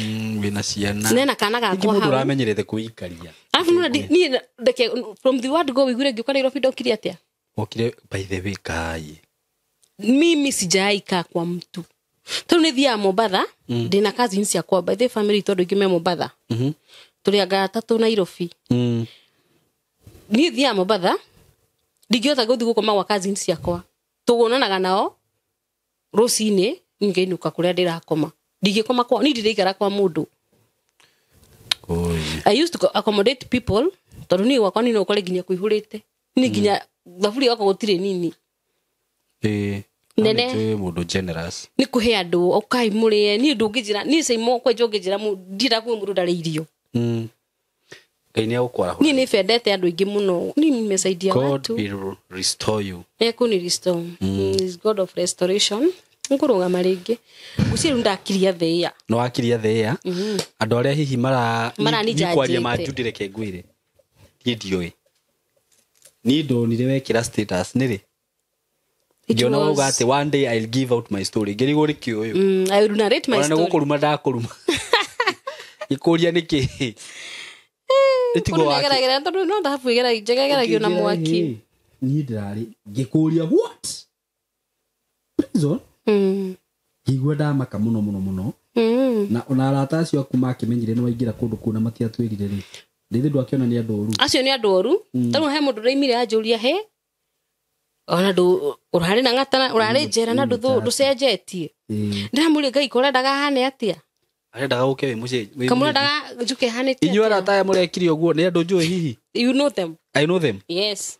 Mm, wina ciana nena kana gakwa kuikaria nä niä reke from the word go wigure a okire by the way kai mimi sijaika kwa mtu mm. by the family mhm. mm. gwa ciakwa nao rå cinä kuria ndirakoma kå rä a ndä rakoma ndigikoma kwa ni ndirikara kwa mundu oh, yeah. i used to accommodate people tondu ni gwakwa mm. nini ukore nginya kuihurite ni nginya thaburi mm. gwakwa gutire nini eh nene mundu generous ni kuhe andu ukai murie ni ndungijira ni seimo kwenjo ngijira mu ndira ku mundu ndare irio mm ngai nä agåkwara niä nä bendete andå aingä må no ni nimesaidia watu ekå ni ngurungama ringi gucire ndakiria theya no wakiria thia mm-hmm. andu aria hihi mara ni kwaria manjundire kengwire niä ndiå ni ni ndonire wekira status ni niri ngiona uga ati one day i'll give out my story ngirigwo rä kä å yå nä gå kå ruma ndakå ruma gäkå ria nä kä tigeragira tondu no thabu igeragio na mwaki niä ndärarä ngä what prison ngĩigua ndamaka mũno mũno mũno mm. na ona arata acio aku makimenyire nĩ waingĩra kũndũ kũu na matiatwĩrire rĩ rĩrĩ ndwakĩona nĩ andũ oru acio nĩ andũ oru mm. tarĩu he mũndũ ndaimire anjũria he ona ndå ũrarĩ na ng'atana ũrarĩ mm. njera na ndũcenjetie ndĩramũria ngai kũrendaga hane atĩa arendaga ũke wĩ mũcenji kamũrendaga njuke hane inyuĩ arata aya mũrekire ũguo nĩ andũ njũĩ hihi you know them i know them yes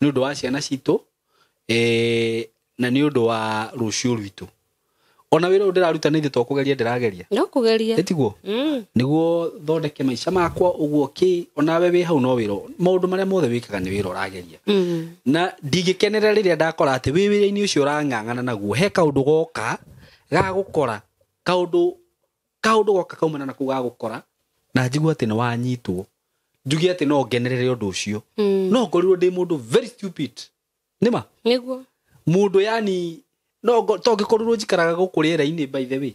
nä å ndå wa ciana citå e, na nä å ndå wa rå ciå rwitå ona wä ra å ndä raruta nä ithe kå geria ndä rageria no tiguo mm. nä guo thondeke maica makwa å guo kä onawe wä hau no wä ra maå ndå marä a mothe wä kaga nä wä ra å rageria mm. na ndingä kenerera rä rä a ndakora atä wä wä ra-inä å cio å rang'ang'ana naguo he kaå ndå goka gagå kora kaå ndå goka kaumana na kå gagå kora na njigua atä nä wanyitwo njuge atä no ngenerere å ndå å cio hmm. no ngorirwo ndä må ndå very stupid nä ma nä må ndå yani no to ngä korirwo njikaraga gå kå rä era-inä baithe wä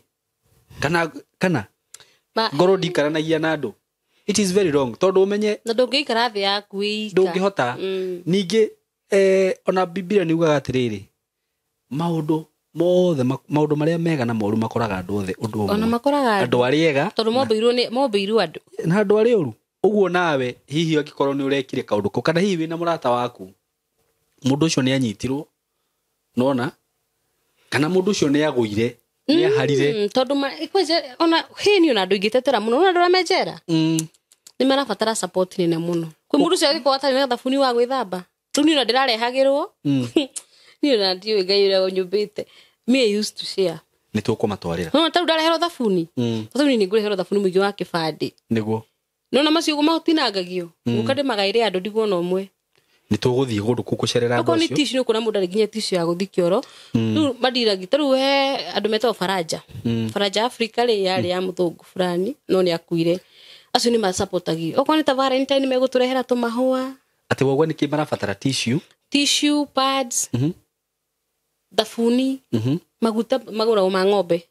kana kana ngoro ndikaranagia na andå it is very wrong tondå å menye na ndå ngä ikara thä yaku ndå ngä hota hmm. ningä eh, ona bibiria nä ugaga atä rä rä maå ndå mothe maundu maria mega na moru makoraga andu othe undu umwe andu aria ega tondå mombäirwo andå na andu aria oru uguo nawe hihi angikorwo ni urekire kaundu kau kana hihi wina murata waku mundu ucio ni anyitirwo nona kana mundu ucio ni agwire ni mm, aharire tondu ona hihi ni ona andu ingitetera muno ona andu aria me njera mm. ni marabatara support nene muno kwi mundu ucio angikorwo atari na thabuni wa gwithamba riu ni ona ndirarehagirwo mm. ni ona ndiui ngai uria unyumbite me I used to share ni tukumatwarira no ta riu ndareherwo thabuni thabuni ni ngureherwo thabuni muingi wa kibandi niguo nona macio matinangagio hmm. guka ndimaga ire andu ndiguona umwe nä tå gå thiä gå rå kå gå cerera okorwo nä tici nä å kuona må ndå arä nginya ya gå kioro kä oro hmm. rä u mandiragi ta rä u he andå metagwo baranja baranja hmm. afrika rä yarä ya må thå ngå burani no nä akuire acio nä macapotagio okorwo nä ta valentine nä megå tå rehera tå mahåa atä woguo nä kä marabatara tissue tissue pads mhm. thabuni mhm. maguta magå ragwo ma ng'ombe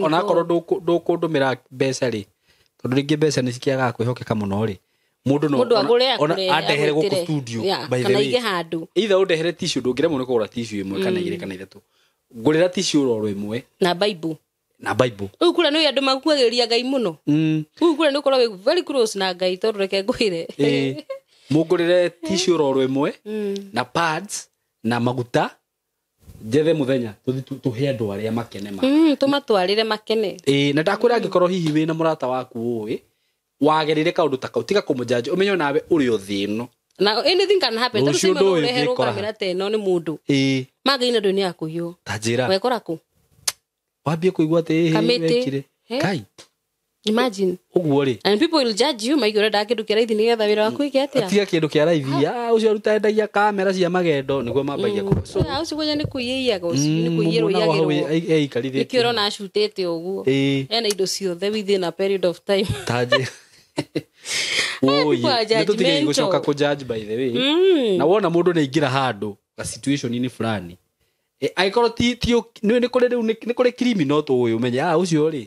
onakorwo ndåkåndåmä mbeca rä tondå rä ngä mbeca nä cikä cikäagaga kwä hokeka må no rä må ndå andehere gå kå studio å ndehere ticå ndå ngä remwo nä kå gå ra ä mwe kana igä rä kana mm. ithatå ngå rä ra ticå roro ä mwe na bible na bible kå rä nä andå makuagä ria ngai må no mm. rä u kå rä nä å korwo wä na ngai tondå reke ngå ä re eh, må ngå rä re ticå roro ä mwe mm. na pads na maguta njethe muthenya tuhe andu a makene ma mm, re makene ä na ndakwä ra angä korwo hihi wä na må rata waku å ä wagerire kaå ndå ta kau tiga kå må å menye nawe å rä å thä no na anything can happen tå rä cimareherwo kamera teno nä må ndå magä ina ndå nä yakå hiå ta njä ra wekora kå wambie kå igua atä kamä tä kai imagine and people will judge you maigä kä ndå kä raithi nä getha wä ra waku tiga kä ndå kä å cio kamera cia magendo nä guo mambagia å cio nä kå å cio nä kå rå iagä nä kä å rona acutä te å guo ena indo ciothe period of time tanjä tå gå coka kå judge by the way mm. na wona må ndå nä aingä ra handå ga situationinä fulani angä korwo nä kå rä rä u nä kå rä å menye å cio rä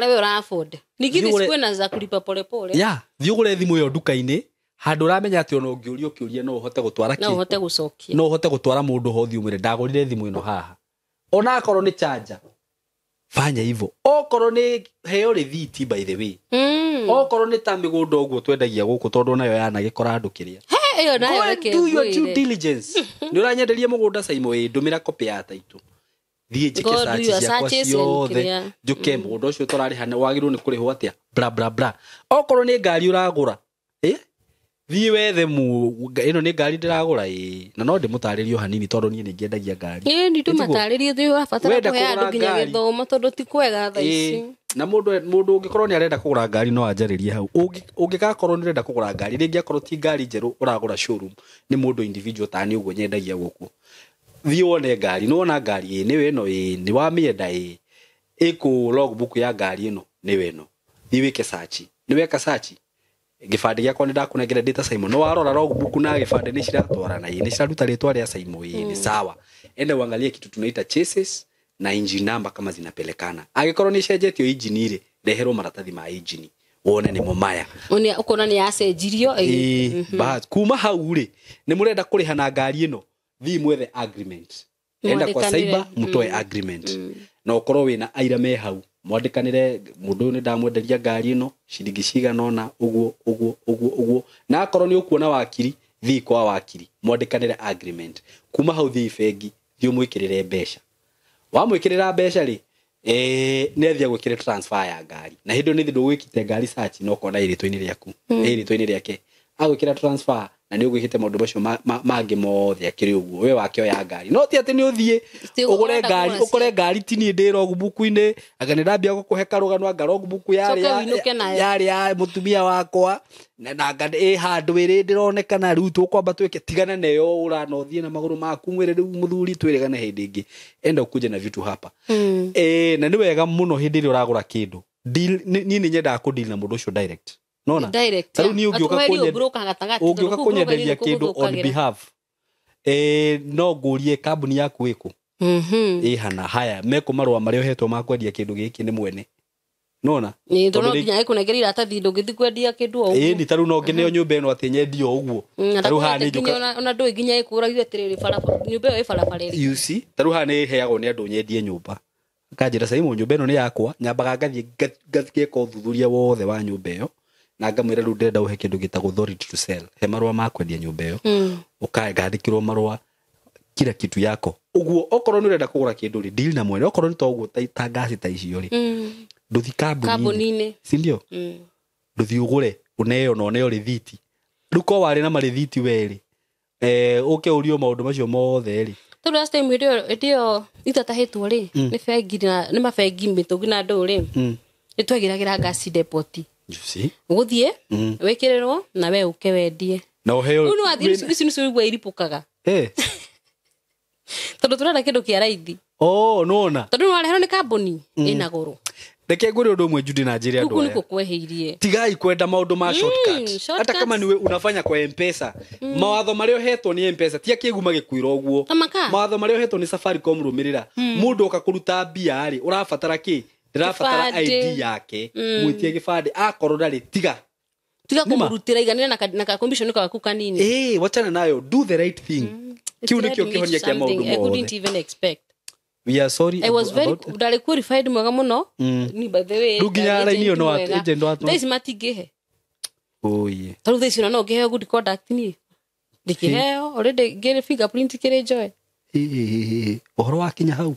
karä na za ya thiå gå re thimå ä yo nduka-inä handå ramenya atä ona å kä å no å hote gå twara no hote no hote må ndå hothi å mwä re thimå ä no haha onakorwo nä fanya hivo okorwo nä heo by the way mm. okorwo nä ta mä gå nda å guo twendagia gå kå tondå kora andå kä rä a å ranyenderia må gå nda ndå mä ra thiä njä ke ciakwa ciothe ke må ndå å cio tårarä ha wagä nä kå rä hwo atä a nä ngari å ragå ra thiä wethe ä nä ngari ndä ragå ra na no ndä må tarä rie hanini tondå niä nä ngä endagia ngari må ndå å ngä korwo nä arenda kå gå ra ngari no anjarä rie hau å ngä gakorwo nä å renda kå gå ra ngari rä ngä akorwo ti ngari njerå å ragå ra nä må ndå ta nä å guo nyendagia gå kuo thiä wone ngari no wona ngari ä nä we no ä nä wamä enda ä ä kå logbook ya ngari ä no nä we no thiä wä ke sachi nä weka sachi gä bandä gä akwa nä ndakunengera ndä ta caimo no warora logbook na gä bandä nä ciratwarana ä nä ciraruta rä twa rä a caimo ä nä hmm. sawa ende wangalie kitu tunaita chases na engine namba kama zinapelekana agikoro ni nä cenjetio engine rä reherwo maratathi ma engine wone ni mo maya ukona ni asejirio e, mm -hmm. kuma hau rä nä må renda na ngari ino thii mwethe agreement enda kwa cyber mutoe mm. agreement mm. na ukorwo na aira me hau mwandikanire mundu ni ndamwenderia ngari ino ciringi cigana ona uguo uguo uguo uguo na akorwo ni ukuona wakiri thii kwa wakiri mwandikanire agreement kuma hau thii bengi thii umwikirire mbeca wamwikirira mbeca ri eh nä athiä transfer ya ngari na hä ndä ä nä thä ndå gwä kite ngari na no, okona ä rä twainä rä aku ä rä agwikira transfer na nä å gå hä te macio mangä mothe akiri uguo we wake oya ngari no ti ati ni uthie ugure ngari ukore ngari ti ni rogu mbuku-inä aga nä ndambia gå kå he karå ngarogu yari yarä ya mutumia wakwa na ä handå ä rä ndä ronekana rä u tå kwamba twä ke tigana neyo å rana å thiä na maguru rå maku mwä rä muthuri u må thuri twä rä enda kuje na vitu hapa eh na ni wega muno hindi ri uragura kindu deal ni ni nyenda ku deal na må ndå direct cio nona tarä u nä on behalf e, no ngå kambuni yaku ä kå ä hana haya mekå marå a marä ma kwendia hetwo makwendia kä mwene nona tarä u no ngä neo nyå mba ä no atä nyendia å guo tarä u haha nä njåkaona ndå ä u haha nä heagwo nä andå nyendie nyå mba kanjä ra caimå nyå mba ä no nä yakwa nyambaga ngathiä ngeka å thuthuria wothe wa nyå mba ä yo na ngamwä ra rä u ndärenda å he kä ndå gä tagwo he marå a makwendia nyå mba ä yo å hmm. kangandä kä rwo marå kira kitu yako uguo okorwo nä å renda kå gå ra kä ndå rä na mwene okorwo nä to guo ta ngaci ta icio rä hmm. ndå thi kambuninä sindio hmm. ndå thi å gå re å neo na å neo rä thiti rä u korwo warä na marä thiti werä å e, ke å rio maå ndå macio mothe rä tondå last time hä ndä ä yo itatahä two rä nä bengi nä mabengi mä tå ngi na andå rä nä twagä ragä ra ngaci depoti juici guthiä mm. wä kä rä rwo na we å ke wendie na å heo ici nä cio igua iripå kaga tondå tå renda kä ndå kä a raithi oh, nä wona tondå nä wareherwo nä kamboni ä na gå rå reke ngwä å ndå å mwe jundi na njä rä andå nä kå kweheirie tigai kwenda maå ndå ma mm, hata kama nä unafanya kwa mpesa mm. mawatho marä a å hetwo nä mpesa ti akä guma gä kuira å guo mawatho marä a å hetwo nä safaricom rå mä rä ra må mm. ndå å ka kå ruta mbia rä å rabatara kä ndirabatara id yake mwitie gibande akorwo ndarä tiga tiga kå rutira iganä na kakombishoni gaku kanini hey, wachana nayo do the right thing mm. kiu nä kä å kä honia kä a maå ndå ndarä qualified mwega må no nginya raini ä yo nthaici he tarä u thaici ona no ngä heo good ndä kä heo ngä fingerprint kä rä njoe å horo wakinya hau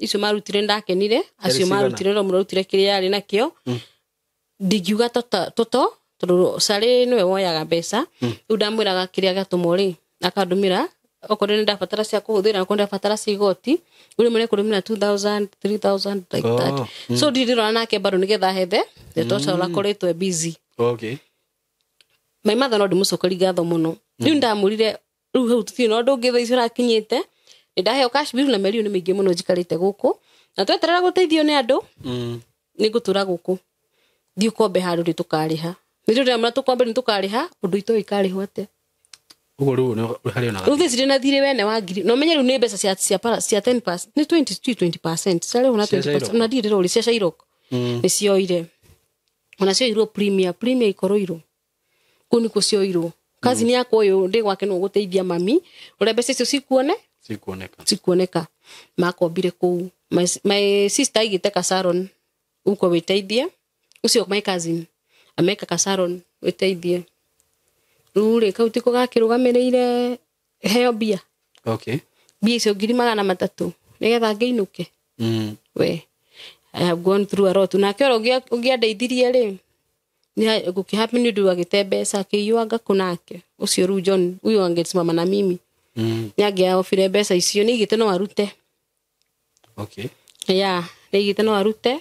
icio marutire ndakenire acio marutire no mũrarutire kĩrĩa yarĩ nakĩo mm. ndingiuga tũto tota, tondå carä nä we woyaga mbeca mm. rä u ndamwäraga kä rä a gäatåmwo rä akandå mä ra okorwo nä ndabatara cia kå hå thä ra okorwo ndabatara cia igoti rä mwe nekå rä mä ra so ndirä rora nake mbandå nä getha hethe etorakorä mm. twe maimatha no ndä må cokeri ngatho må no rä u ndamå rire rä u hau tå tirä na ndå å ngä thaicio rakinyä te ndahe ndaheo kashbiru na meriu nä mä muno må no njikarä te gå kå na tweterera gå teithio nä andå mm. nä ngå tå ra gå kå thiå kombe handå nä ha nä ndå ndamå tå kombe nä tå karä ha å ndå itå ikarä ho atä å guo rä u thä na thirä wene wa ngiri na å menye rä u nä mbeca cia ciarä ho na ndirä rå rä cia cairok nä mm. cioire premier premier ikorwo irwo kå nä kå iro kazi ni yako yå ndä gwake no gå teithia mami å rä a mbeca icio cikuone cikuoneka makombire kuu my, my sister aigite kasaron uko witeithie ucio my cousin ameka kasaron witeithie riu ri kau tiko gakirugamirire heo mbia okay. mbia icio ngiri magana matatu nigetha ngeinuke mm. we I have gone through a lot nake ora ungiandeithirie ri gukihapi ni undu agite mbeca akiiuanga kunake ucio riu john uyu mama na mimi mm nä angä ofire mbeca icio nä igä no arute okay. ya nä igä no arute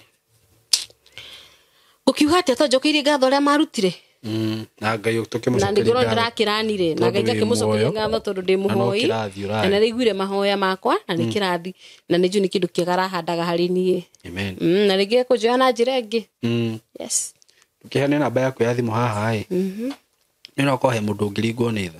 gå kiuga atä a tonjokä irie ngatho å rä a marutire mm, na ngai na nä ngå rwo ndärakä ranire na ngai akä må cokeria ngatho tondå ndä må hoi na nä raiguire mahoya makwa na nä mm. kä rathi na nä njå nä kä ndå kä ega rahandaga harä niä mm, na rä ngä kå njoya na njä ra ä ngä tå kä heane namba yaku ya thimå haha ä mhm. nä rakorwo he må ndå å ngä ringwo nä tha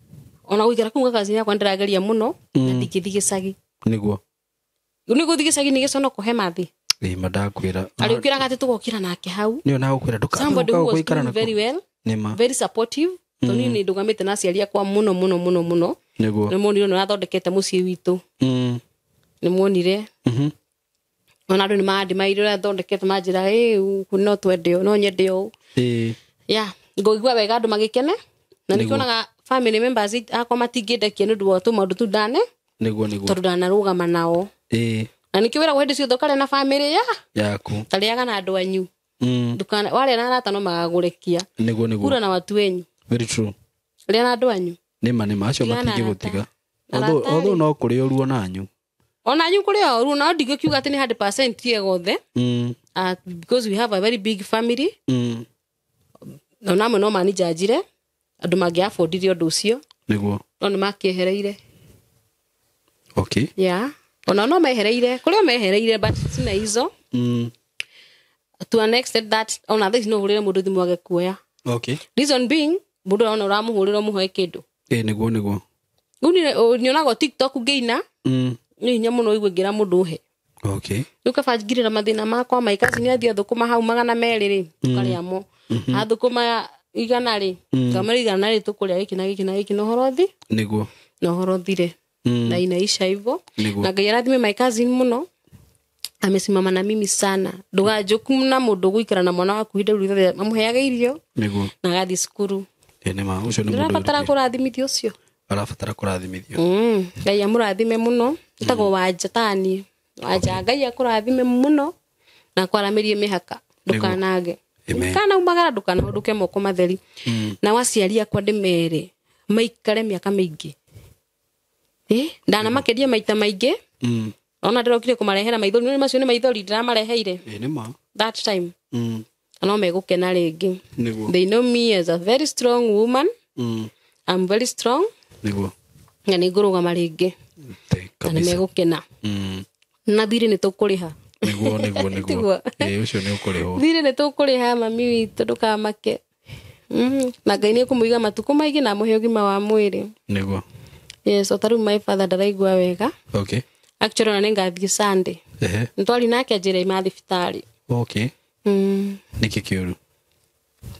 ona gå ikara kå ngagaci nä yakwa nä ndärageria må no na mm. ndingä thiä gä cagi nä guo nä gå thiä gä cagi nä gä conokå he mathä ma ndakwä ra arä å kä raga atä tå gokä ra nake hau nä ona gå kwä ra ndå tondå nä ndå gamä te na aciari akwa må no må no må no må no nä monire nä rathondekete må ciä witå mm. nä monire mm-hmm. ona andå nä mandä maire rä a thondekete manjä ra no twende no nyende å ya ngå igua wega andå magä kene na nä kä onaga family members akwa ah, matingĩndekia nĩ ũndũ wa tũmaũndũ tu ndane nĩguo nĩguo tondũ ndanarũgama nao ĩĩ na nĩkĩo wĩra hĩndĩ ciothe ũkarĩa na bamĩrĩ ya yaku tarĩaga na andũ anyu mm. warĩa na arata no magagũrekia nĩguo nĩguo kura na watu wenyu very true rĩa na andũ anyu nĩma nĩma acio matingĩgũtiga otho no kũrĩ ũruo nanyu ona anyu kũrĩ oru no ndigĩkiuga atĩ nĩ 100% tiega othe mm. uh, because we have a very big family mm. na namwe no manijanjire andå mangä abundire å ndå å cio nä no nä makäehereire okay. yeah. ona no mehereire kå rä o mehereire cina izo mm. to an extent that ona thaici no hå rä re må ndå thimå age kuoya okay. reason being må ndå ona å ramå hå rä ra må hoe kä ndå ä nä guo nä guo rä u nä onagwo tiktok ngä ina mm. nä hinya må no igwe ngä ra må ndå he okay. rä u kaba njigirä ra mathä na makwa maikaci nä athiä athå kå ma hau magana merä rä mm. tå karä amo mhm. athå kå ma igana rä ngamera mm. igana rä tå kå rä a gä ki na gä ki na gä ki na å horo thi nä na å horo thire mm. na inaisha hivo na ngai arathime my cousin muno amesimama na mimi sana ndåganjå na må ndå gå ikara na mwana waku hindä rä mamå irio na agathiä cukuru å rabatara kå rathimithio å cio arabatara kå rathimithio mm. ngai amå rathime må no tagwo wanja taniä wanja ngai akå rathime må no na kwaramä rie mä haka ndå kanage kana ndikanaumagara ndukana nduke moko matheri mm. na waciari akwa ndimere maikare miaka miingi makedia maita maingi mm. ona ndärokire kå marehera maithori nä macio nä maithori ma that time mm. no megåkena rä they know me as a very strong woman mm. I'm very strong na nä ngå rå gama rä ngä na nä megå kena mm. na thirä nä tå kå rä ha niguo niguo niguo ä å cio nä å kå rä ha mami witå ndå mm-hmm. na ngai nä kå må iga na må he wa mwä rä niguo yes o tarä my father ndaraigua wega okay actually ona nä ngathiä sunday nä twari nake njä ima thibitarä okay mm-hmm. nä kä kä å ru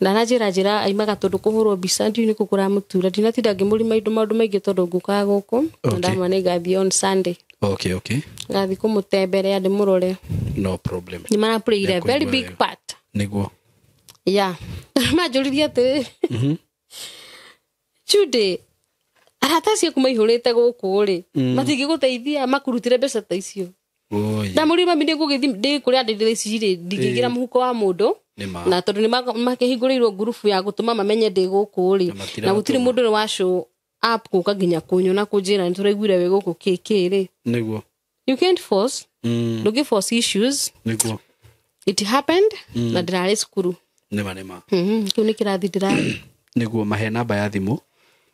ndananjä aimaga tondå kå mbica ndiu nä kå kå ndinatinda ngä må rima indo maå ndå maingä tondå ngå na ndamwa nä ngathiä on sunday okay okay ngathi kumutemberea ndimurore no problem nimarapureire very big part niguo ya manjuririe atiriri mm-hmm. judy arata ciaku maihurite guku ri mm. matingiguteithia makurutire mbeca ta icio na muri mami nä ngå gä kå rä ndi ndingä gä ra må huko wa må ndå na tondå nä makä hingå rä irwo ngurubu ya gå tå ma mamenye ndä gå kå rä na gå tirä må ndå nä wacå app guka nginya kunyu na kunjira ni tå raiguire wä gå kå kä you can't force mm. ndå force issues nä it happened mm. na ndärarä skuru nä ma nä ma mm-hmm. kä u nä kä rathi ndä rarä nä guo mahe namba ya thimå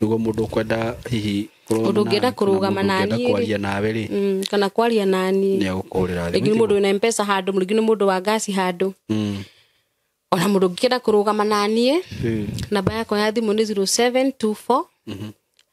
nä guo kwenda hihi å ndå ngä enda kå rå gama nawe rä mm, kana kwaria naniä nä agå kå rä ra rä ngä nä na mpesa handå rä ngä nä må ndå wa ngaci mm. ona må ndå ngä enda kå rå gama naniä hmm. namba yakwa ya thimå nä 0724 mm -hmm.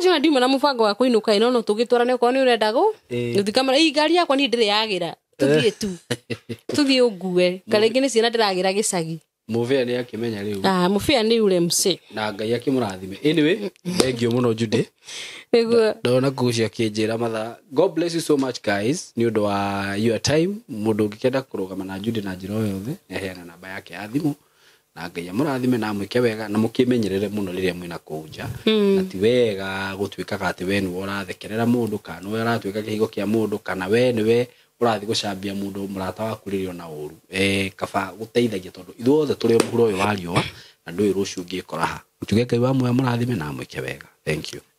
njuä ndiuma na må wa kuinuka ino no ä nono tå urenda twarane okorwo nä å renda gå gå thikamara ä ngari yakwa niä ndä rä yagä tu tuthie thiä å ngue ciana ndiragira gicagi ra gä akimenya riu ah akä menya ule u mc na ngai akimurathime anyway thank you no judy niguo ndona kugucia kä njä ra god bless you so much guys ni å wa your time må ngikenda kurugama na judy na njä yothe nä aheana namba yake ya na ngai rathime na mwike wega na mukimenyerere muno riria mwina kuu nja hmm. na ti wega kaga atä we niwe ũrathekerera mundu kana higo kä kihigo kia mundu kana we cambia urathi gucambia mundu murata waku rä ona uru eh kaba guteithagia tondu ithuothe turi å uyu wa a na ndũĩ ngä ũngĩkora ha tuge ngai wa må rathime na ke wega thank you